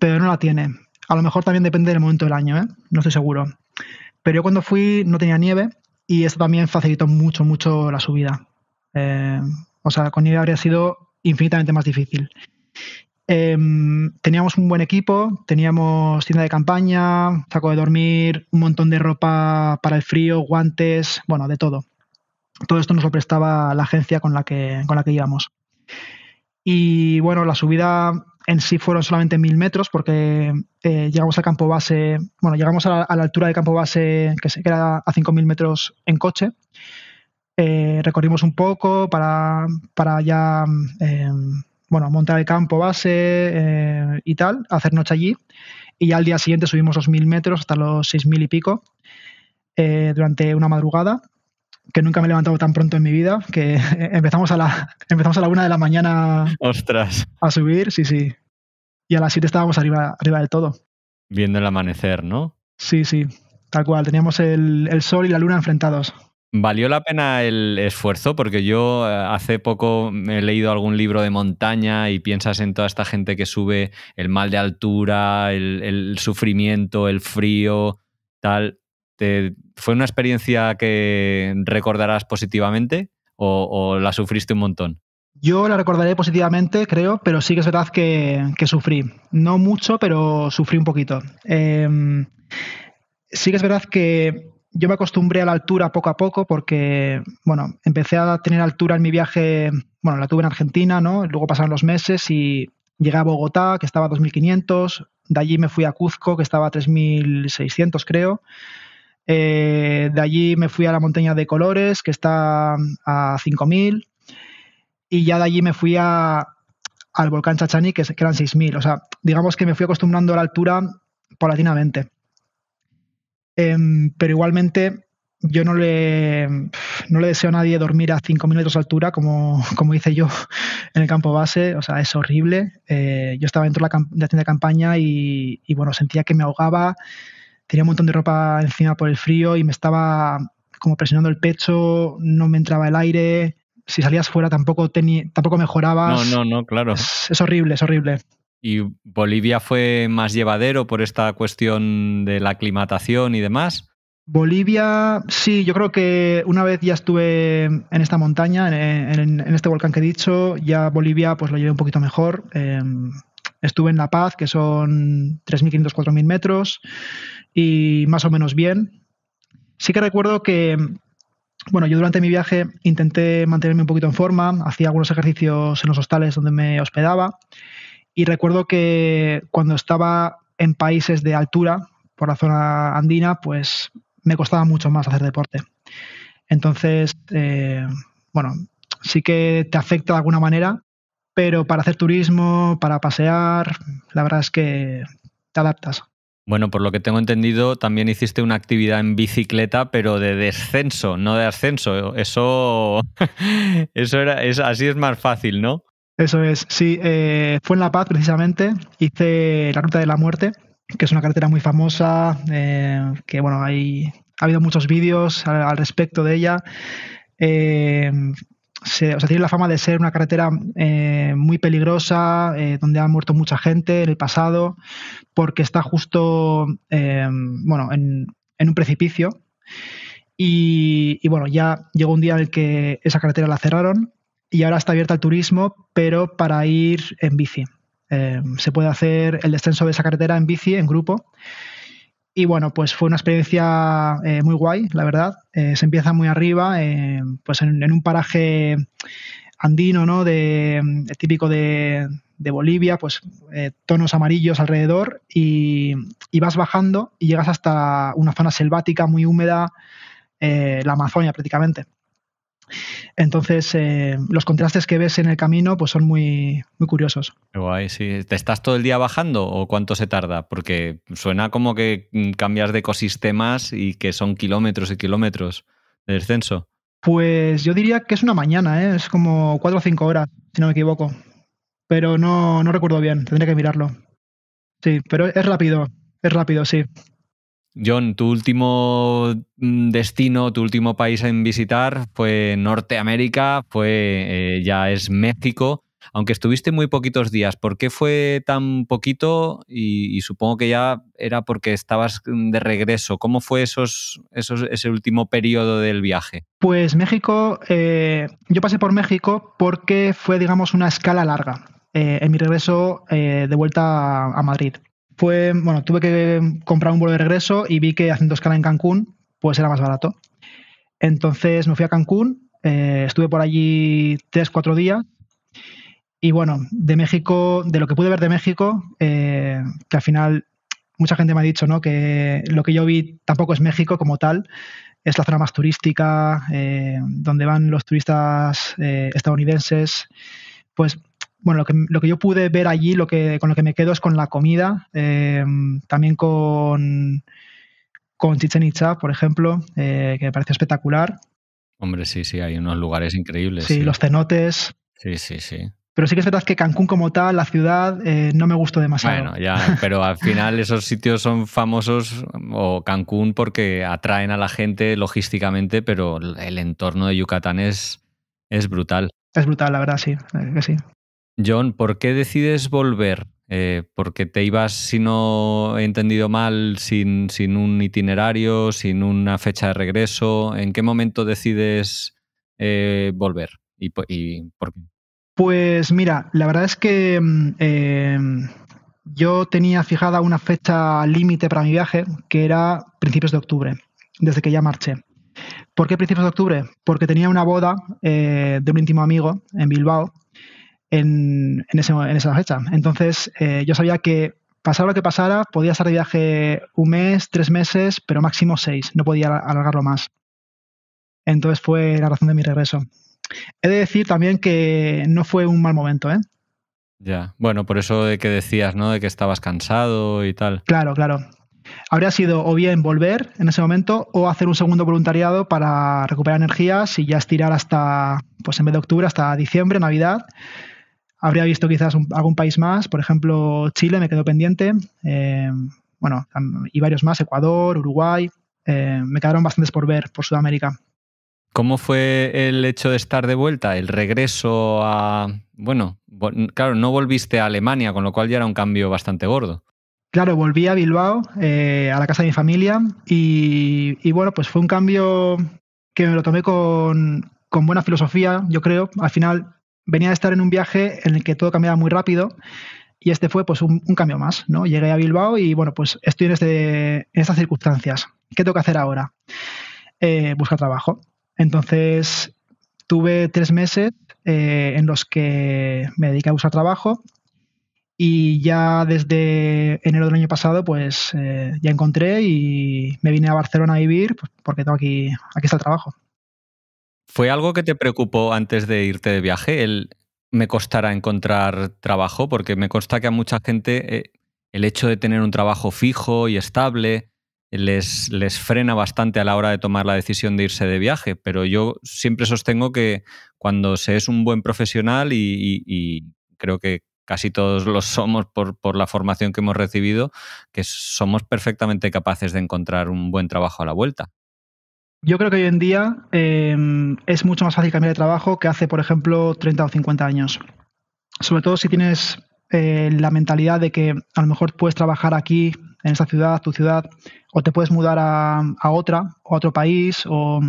pero no la tiene. A lo mejor también depende del momento del año, ¿eh? no estoy seguro. Pero yo cuando fui no tenía nieve y esto también facilitó mucho, mucho la subida. Eh, o sea, con ella habría sido infinitamente más difícil. Em, teníamos un buen equipo, teníamos tienda de campaña, saco de dormir, un montón de ropa para el frío, guantes, bueno, de todo. Todo esto nos lo prestaba la agencia con la que, con la que íbamos. Y bueno, la subida en sí fueron solamente mil metros porque eh, llegamos al campo base, bueno, llegamos a la, altura de campo base que, se, queda era a 5.000 metros en coche. Eh, recorrimos un poco para, para ya, eh, bueno, montar el campo base y tal, hacer noche allí. Y ya al día siguiente subimos los 1.000 metros hasta los 6.000 y pico durante una madrugada que nunca me he levantado tan pronto en mi vida, que empezamos a la, empezamos a la una de la mañana a subir, sí, sí. Y a las siete estábamos arriba, arriba del todo. Viendo el amanecer, ¿no? Sí, sí, tal cual. Teníamos el, sol y la luna enfrentados. ¿Valió la pena el esfuerzo? Porque yo eh, hace poco he leído algún libro de montaña y piensas en toda esta gente que sube el mal de altura, el, el sufrimiento, el frío, tal. ¿Fue una experiencia que recordarás positivamente o, la sufriste un montón? Yo la recordaré positivamente, creo, pero sí que es verdad que, sufrí. No mucho, pero sufrí un poquito. Em, sí que es verdad que yo me acostumbré a la altura poco a poco porque, bueno, empecé a tener altura en mi viaje, bueno, la tuve en Argentina, ¿no? Luego pasaron los meses y llegué a Bogotá, que estaba a 2.500, de allí me fui a Cuzco, que estaba a 3.600, creo. Eh, de allí me fui a la montaña de colores, que está a 5000. Y ya de allí me fui al volcán Chachani, que, eran 6000. O sea, digamos que me fui acostumbrando a la altura paulatinamente. Em, pero igualmente yo no le, deseo a nadie dormir a 5.000 metros de altura, como, hice yo en el campo base. O sea, es horrible. Eh, yo estaba dentro de la, tienda de campaña y, y, bueno, sentía que me ahogaba, tenía un montón de ropa encima por el frío y me estaba como presionando el pecho, no me entraba el aire, si salías fuera tampoco, tampoco mejorabas. No, no, no, claro. Es, horrible, es horrible. ¿Y Bolivia fue más llevadero por esta cuestión de la aclimatación y demás? Bolivia, sí, yo creo que una vez ya estuve en esta montaña, en, este volcán que he dicho, ya Bolivia pues lo llevé un poquito mejor. Em, estuve en La Paz, que son 3.500, 4.000 metros y más o menos bien. Sí que recuerdo que, bueno, yo durante mi viaje intenté mantenerme un poquito en forma, hacía algunos ejercicios en los hostales donde me hospedaba y recuerdo que cuando estaba en países de altura, por la zona andina, pues me costaba mucho más hacer deporte. Entonces, eh, bueno, sí que te afecta de alguna manera, pero para hacer turismo, para pasear, la verdad es que te adaptas. Bueno, por lo que tengo entendido, también hiciste una actividad en bicicleta, pero de descenso, no de ascenso. Eso, eso era, es, así es más fácil, ¿no? Eso es, sí. Eh, fue en La Paz, precisamente. Hice la Ruta de la Muerte, que es una carretera muy famosa, eh, que bueno, hay, ha habido muchos vídeos al, respecto de ella. Eh, tiene la fama de ser una carretera eh, muy peligrosa, eh, donde ha muerto mucha gente en el pasado, porque está justo, eh, bueno, en, un precipicio. Y, y, bueno, ya llegó un día en el que esa carretera la cerraron y ahora está abierta al turismo, pero para ir en bici. se puede hacer el descenso de esa carretera en bici, en grupo. Y bueno, pues fue una experiencia eh, muy guay, la verdad. Eh, se empieza muy arriba, eh, pues en, un paraje andino, ¿no? De, típico de, Bolivia, pues tonos amarillos alrededor y, vas bajando y llegas hasta una zona selvática muy húmeda, la Amazonia prácticamente. Entonces, eh, los contrastes que ves en el camino pues son muy, muy curiosos. Guay, sí. ¿Te estás todo el día bajando o cuánto se tarda? Porque suena como que mm, cambias de ecosistemas y que son kilómetros y kilómetros de descenso. Pues yo diría que es una mañana, ¿eh? es como 4 o 5 horas, si no me equivoco. Pero no, no recuerdo bien, tendré que mirarlo. Sí, pero es rápido, es rápido, sí. John, tu último mm, destino, tu último país en visitar fue Norteamérica, fue eh, ya es México. Aunque estuviste muy poquitos días, ¿por qué fue tan poquito? Y, supongo que ya era porque estabas mm, de regreso. ¿Cómo fue esos, esos ese último periodo del viaje? Pues México, eh, yo pasé por México porque fue, digamos, una escala larga. Eh, en mi regreso de vuelta a Madrid fue, bueno, tuve que comprar un vuelo de regreso y vi que haciendo escala en Cancún, pues era más barato. Entonces me fui a Cancún, eh, estuve por allí tres, cuatro días. Y bueno, de México, de lo que pude ver de México, eh, que al final mucha gente me ha dicho ¿no? que lo que yo vi tampoco es México como tal, es la zona más turística, eh, donde van los turistas estadounidenses. Pues bueno, lo que, yo pude ver allí, lo con lo que me quedo es con la comida, eh, también con, con Chichen Itza, por ejemplo, eh, que me parece espectacular. Hombre, sí, sí, hay unos lugares increíbles. Sí, los cenotes. Sí, sí, sí. Pero sí que es verdad que Cancún como tal, la ciudad, eh, no me gustó demasiado. Bueno, ya, pero al final esos sitios son famosos, o Cancún, porque atraen a la gente logísticamente, pero el entorno de Yucatán es, es brutal. Es brutal, la verdad, sí, que sí. John, ¿por qué decides volver? Eh, porque te ibas, si no he entendido mal, sin, un itinerario, sin una fecha de regreso. ¿En qué momento decides eh, volver? ¿Y, por Pues mira, la verdad es que mm, em, yo tenía fijada una fecha límite para mi viaje, que era principios de octubre, desde que ya marché. ¿Por qué principios de octubre? Porque tenía una boda eh, de un íntimo amigo en Bilbao en, en, en esa fecha. Entonces, eh, yo sabía que pasar lo que pasara, podía estar de viaje un mes, tres meses, pero máximo seis, no podía alargarlo más. Entonces fue la razón de mi regreso. He de decir también que no fue un mal momento, ¿eh? Ya, bueno, por eso de que decías, ¿no? De que estabas cansado y tal. Claro, claro. Habría sido o bien volver en ese momento o hacer un segundo voluntariado para recuperar energías y ya estirar hasta, pues en vez de octubre, hasta diciembre, Navidad, Habría visto quizás algún país más, por ejemplo, Chile me quedó pendiente, eh, bueno, y varios más, Ecuador, Uruguay, eh, me quedaron bastantes por ver por Sudamérica. ¿Cómo fue el hecho de estar de vuelta, el regreso a... Bueno, claro, no volviste a Alemania, con lo cual ya era un cambio bastante gordo. Claro, volví a Bilbao, eh, a la casa de mi familia, y, bueno, pues fue un cambio que me lo tomé con, con buena filosofía, yo creo. Al final venía de estar en un viaje en el que todo cambiaba muy rápido y este fue pues un, cambio más, ¿no? Llegué a Bilbao y bueno, pues estoy en, este, estas circunstancias. ¿Qué tengo que hacer ahora? Eh, buscar trabajo. Entonces tuve tres meses eh, en los que me dediqué a buscar trabajo y ya desde enero del año pasado pues eh, ya encontré y me vine a Barcelona a vivir pues, porque tengo aquí, aquí está el trabajo. ¿Fue algo que te preocupó antes de irte de viaje? El me costará encontrar trabajo, porque me consta que a mucha gente eh, el hecho de tener un trabajo fijo y estable les, les frena bastante a la hora de tomar la decisión de irse de viaje, pero yo siempre sostengo que cuando se es un buen profesional y, creo que casi todos los somos por, por, la formación que hemos recibido, que somos perfectamente capaces de encontrar un buen trabajo a la vuelta. Yo creo que hoy en día em, es mucho más fácil cambiar de trabajo que hace, por ejemplo, 30 o 50 años. Sobre todo si tienes eh, la mentalidad de que a lo mejor puedes trabajar aquí, en esta ciudad, tu ciudad, o te puedes mudar a, otra, o a otro país, o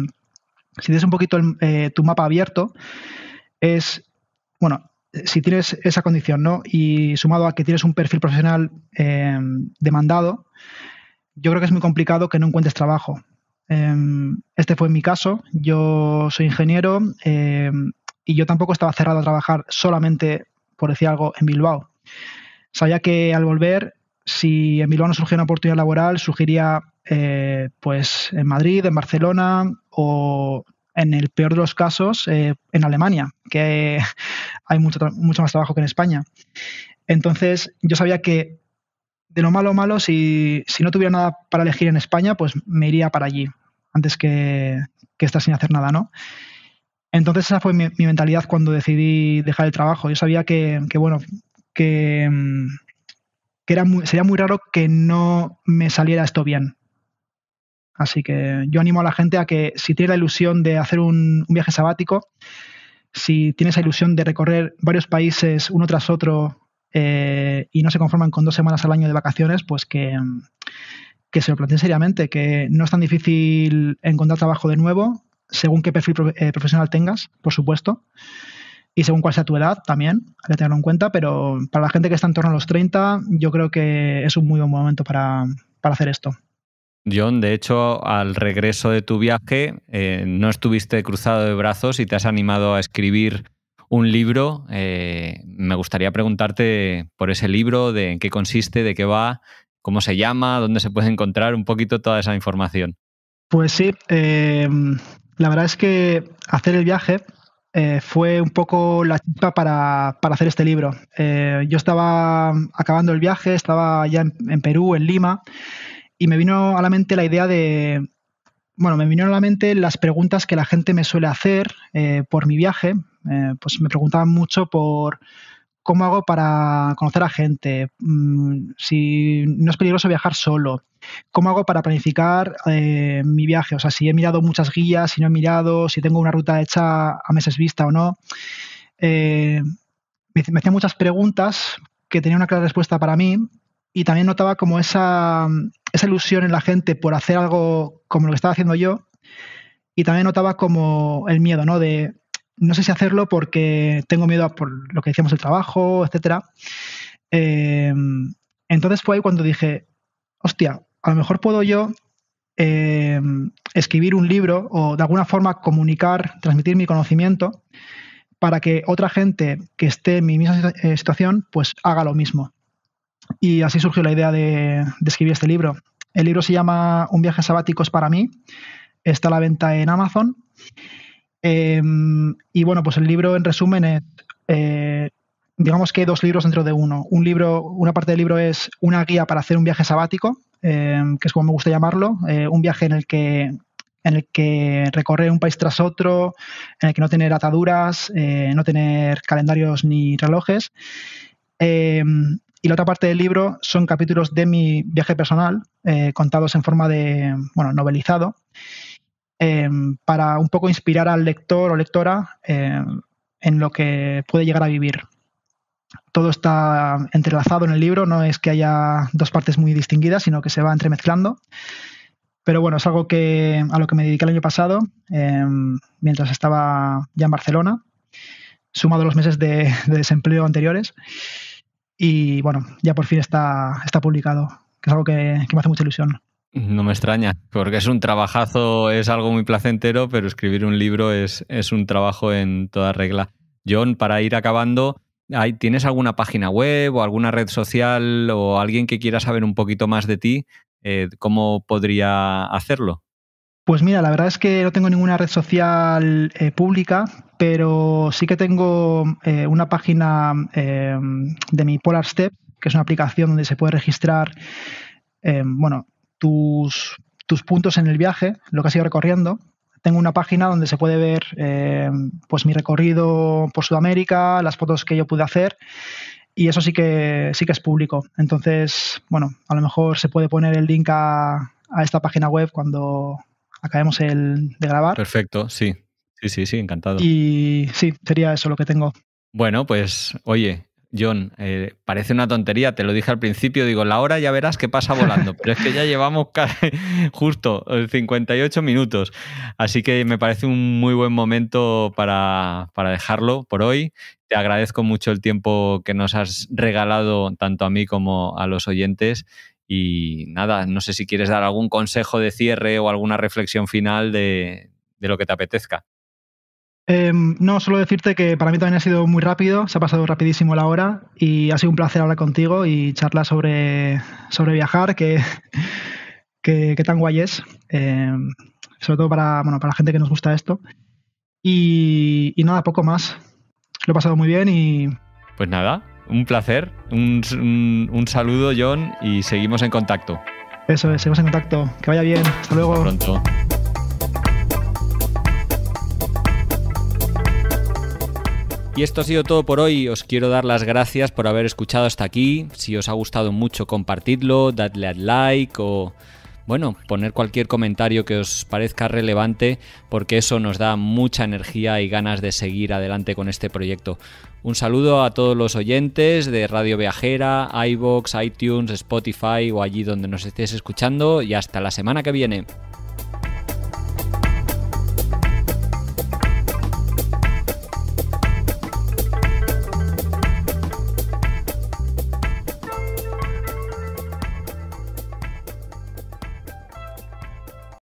si tienes un poquito eh, tu mapa abierto, es, bueno, si tienes esa condición, ¿no? Y sumado a que tienes un perfil profesional em, demandado, yo creo que es muy complicado que no encuentres trabajo. Em, este fue mi caso. Yo soy ingeniero em, y yo tampoco estaba cerrado a trabajar solamente, por decir algo, en Bilbao. Sabía que al volver, si en Bilbao no surgía una oportunidad laboral, surgiría eh, pues en Madrid, en Barcelona o en el peor de los casos eh, en Alemania, que hay mucho, más trabajo que en España. Entonces yo sabía que de lo malo malo, si no tuviera nada para elegir en España, pues me iría para allí antes que, que estar sin hacer nada, ¿no? Entonces esa fue mi, mentalidad cuando decidí dejar el trabajo. Yo sabía que, bueno, que, era sería muy raro que no me saliera esto bien. Así que yo animo a la gente a que si tiene la ilusión de hacer un, viaje sabático, si tiene esa ilusión de recorrer varios países uno tras otro eh, y no se conforman con dos semanas al año de vacaciones, pues que, que se lo planteen seriamente, que no es tan difícil encontrar trabajo de nuevo, según qué perfil eh, profesional tengas, por supuesto, y según cuál sea tu edad también, hay que tenerlo en cuenta, pero para la gente que está en torno a los 30, yo creo que es un muy buen momento para, hacer esto. John, de hecho, al regreso de tu viaje, eh, no estuviste cruzado de brazos y te has animado a escribir un libro. Eh, me gustaría preguntarte por ese libro, de en qué consiste, de qué va cómo se llama, dónde se puede encontrar un poquito toda esa información. Pues sí, eh, la verdad es que hacer el viaje eh, fue un poco la chispa para, hacer este libro. Eh, yo estaba acabando el viaje, estaba ya en, Perú, en Lima, y me vino a la mente la idea de, bueno, me vino a la mente las preguntas que la gente me suele hacer por mi viaje. pues me preguntaban mucho por cómo hago para conocer a gente, mm, si no es peligroso viajar solo, cómo hago para planificar eh, mi viaje, o sea, si he mirado muchas guías, si no he mirado, si tengo una ruta hecha a meses vista o no. Eh, me, hacía muchas preguntas que tenía una clara respuesta para mí y también notaba como esa, esa ilusión en la gente por hacer algo como lo que estaba haciendo yo y también notaba como el miedo, ¿no? De no sé si hacerlo porque tengo miedo a por lo que decíamos el trabajo, etcétera. Eh, entonces fue ahí cuando dije, hostia, a lo mejor puedo yo eh, escribir un libro o de alguna forma comunicar, transmitir mi conocimiento para que otra gente que esté en mi misma eh, situación pues haga lo mismo. Y así surgió la idea de, de escribir este libro. El libro se llama Un viaje sabático es para mí. Está a la venta en Amazon. Em, y bueno, pues el libro en resumen es, eh, digamos que dos libros dentro de uno. Un libro, una parte del libro es una guía para hacer un viaje sabático, em, que es como me gusta llamarlo, eh, un viaje en el que en el que recorrer un país tras otro, en el que no tener ataduras, eh, no tener calendarios ni relojes. Em, y la otra parte del libro son capítulos de mi viaje personal, contados en forma de, bueno, novelizado. Em, para un poco inspirar al lector o lectora em, en lo que puede llegar a vivir. Todo está entrelazado en el libro, no es que haya dos partes muy distinguidas, sino que se va entremezclando. Pero bueno, es algo que, a lo que me dediqué el año pasado, em, mientras estaba ya en Barcelona, sumado a los meses de, desempleo anteriores. Y bueno, ya por fin está, publicado, que es algo que me hace mucha ilusión. No me extraña, porque es un trabajazo, es algo muy placentero, pero escribir un libro es, un trabajo en toda regla. John, para ir acabando, ¿tienes alguna página web o alguna red social o alguien que quiera saber un poquito más de ti? Eh, ¿Cómo podría hacerlo? Pues mira, la verdad es que no tengo ninguna red social eh, pública, pero sí que tengo eh, una página de mi Polar Step, que es una aplicación donde se puede registrar, bueno, tus, tus puntos en el viaje, lo que has ido recorriendo. Tengo una página donde se puede ver eh, pues mi recorrido por Sudamérica, las fotos que yo pude hacer y eso sí que sí que es público. Entonces, bueno, a lo mejor se puede poner el link a, esta página web cuando acabemos el, de grabar. Perfecto, sí. Sí, sí, sí, encantado. Y sí, sería eso lo que tengo. Bueno, pues oye, John, eh, parece una tontería, te lo dije al principio, digo, la hora ya verás que pasa volando, pero es que ya llevamos justo justo eh, 58 minutos, así que me parece un muy buen momento para, para dejarlo por hoy. Te agradezco mucho el tiempo que nos has regalado tanto a mí como a los oyentes y nada, no sé si quieres dar algún consejo de cierre o alguna reflexión final de, de lo que te apetezca. Em, no, solo decirte que para mí también ha sido muy rápido, se ha pasado rapidísimo la hora y ha sido un placer hablar contigo y charlar sobre, sobre viajar, que, que, tan guay es, em, sobre todo para, bueno, para la gente que nos gusta esto. Y, nada, poco más. Lo he pasado muy bien y... Pues nada, un placer, un, saludo John y seguimos en contacto. Eso es, seguimos en contacto. Que vaya bien, hasta luego. pronto. Y esto ha sido todo por hoy. Os quiero dar las gracias por haber escuchado hasta aquí. Si os ha gustado mucho, compartidlo, dadle a like o bueno, poner cualquier comentario que os parezca relevante porque eso nos da mucha energía y ganas de seguir adelante con este proyecto. Un saludo a todos los oyentes de Radio Viajera, iBox, iTunes, Spotify o allí donde nos estéis escuchando y hasta la semana que viene.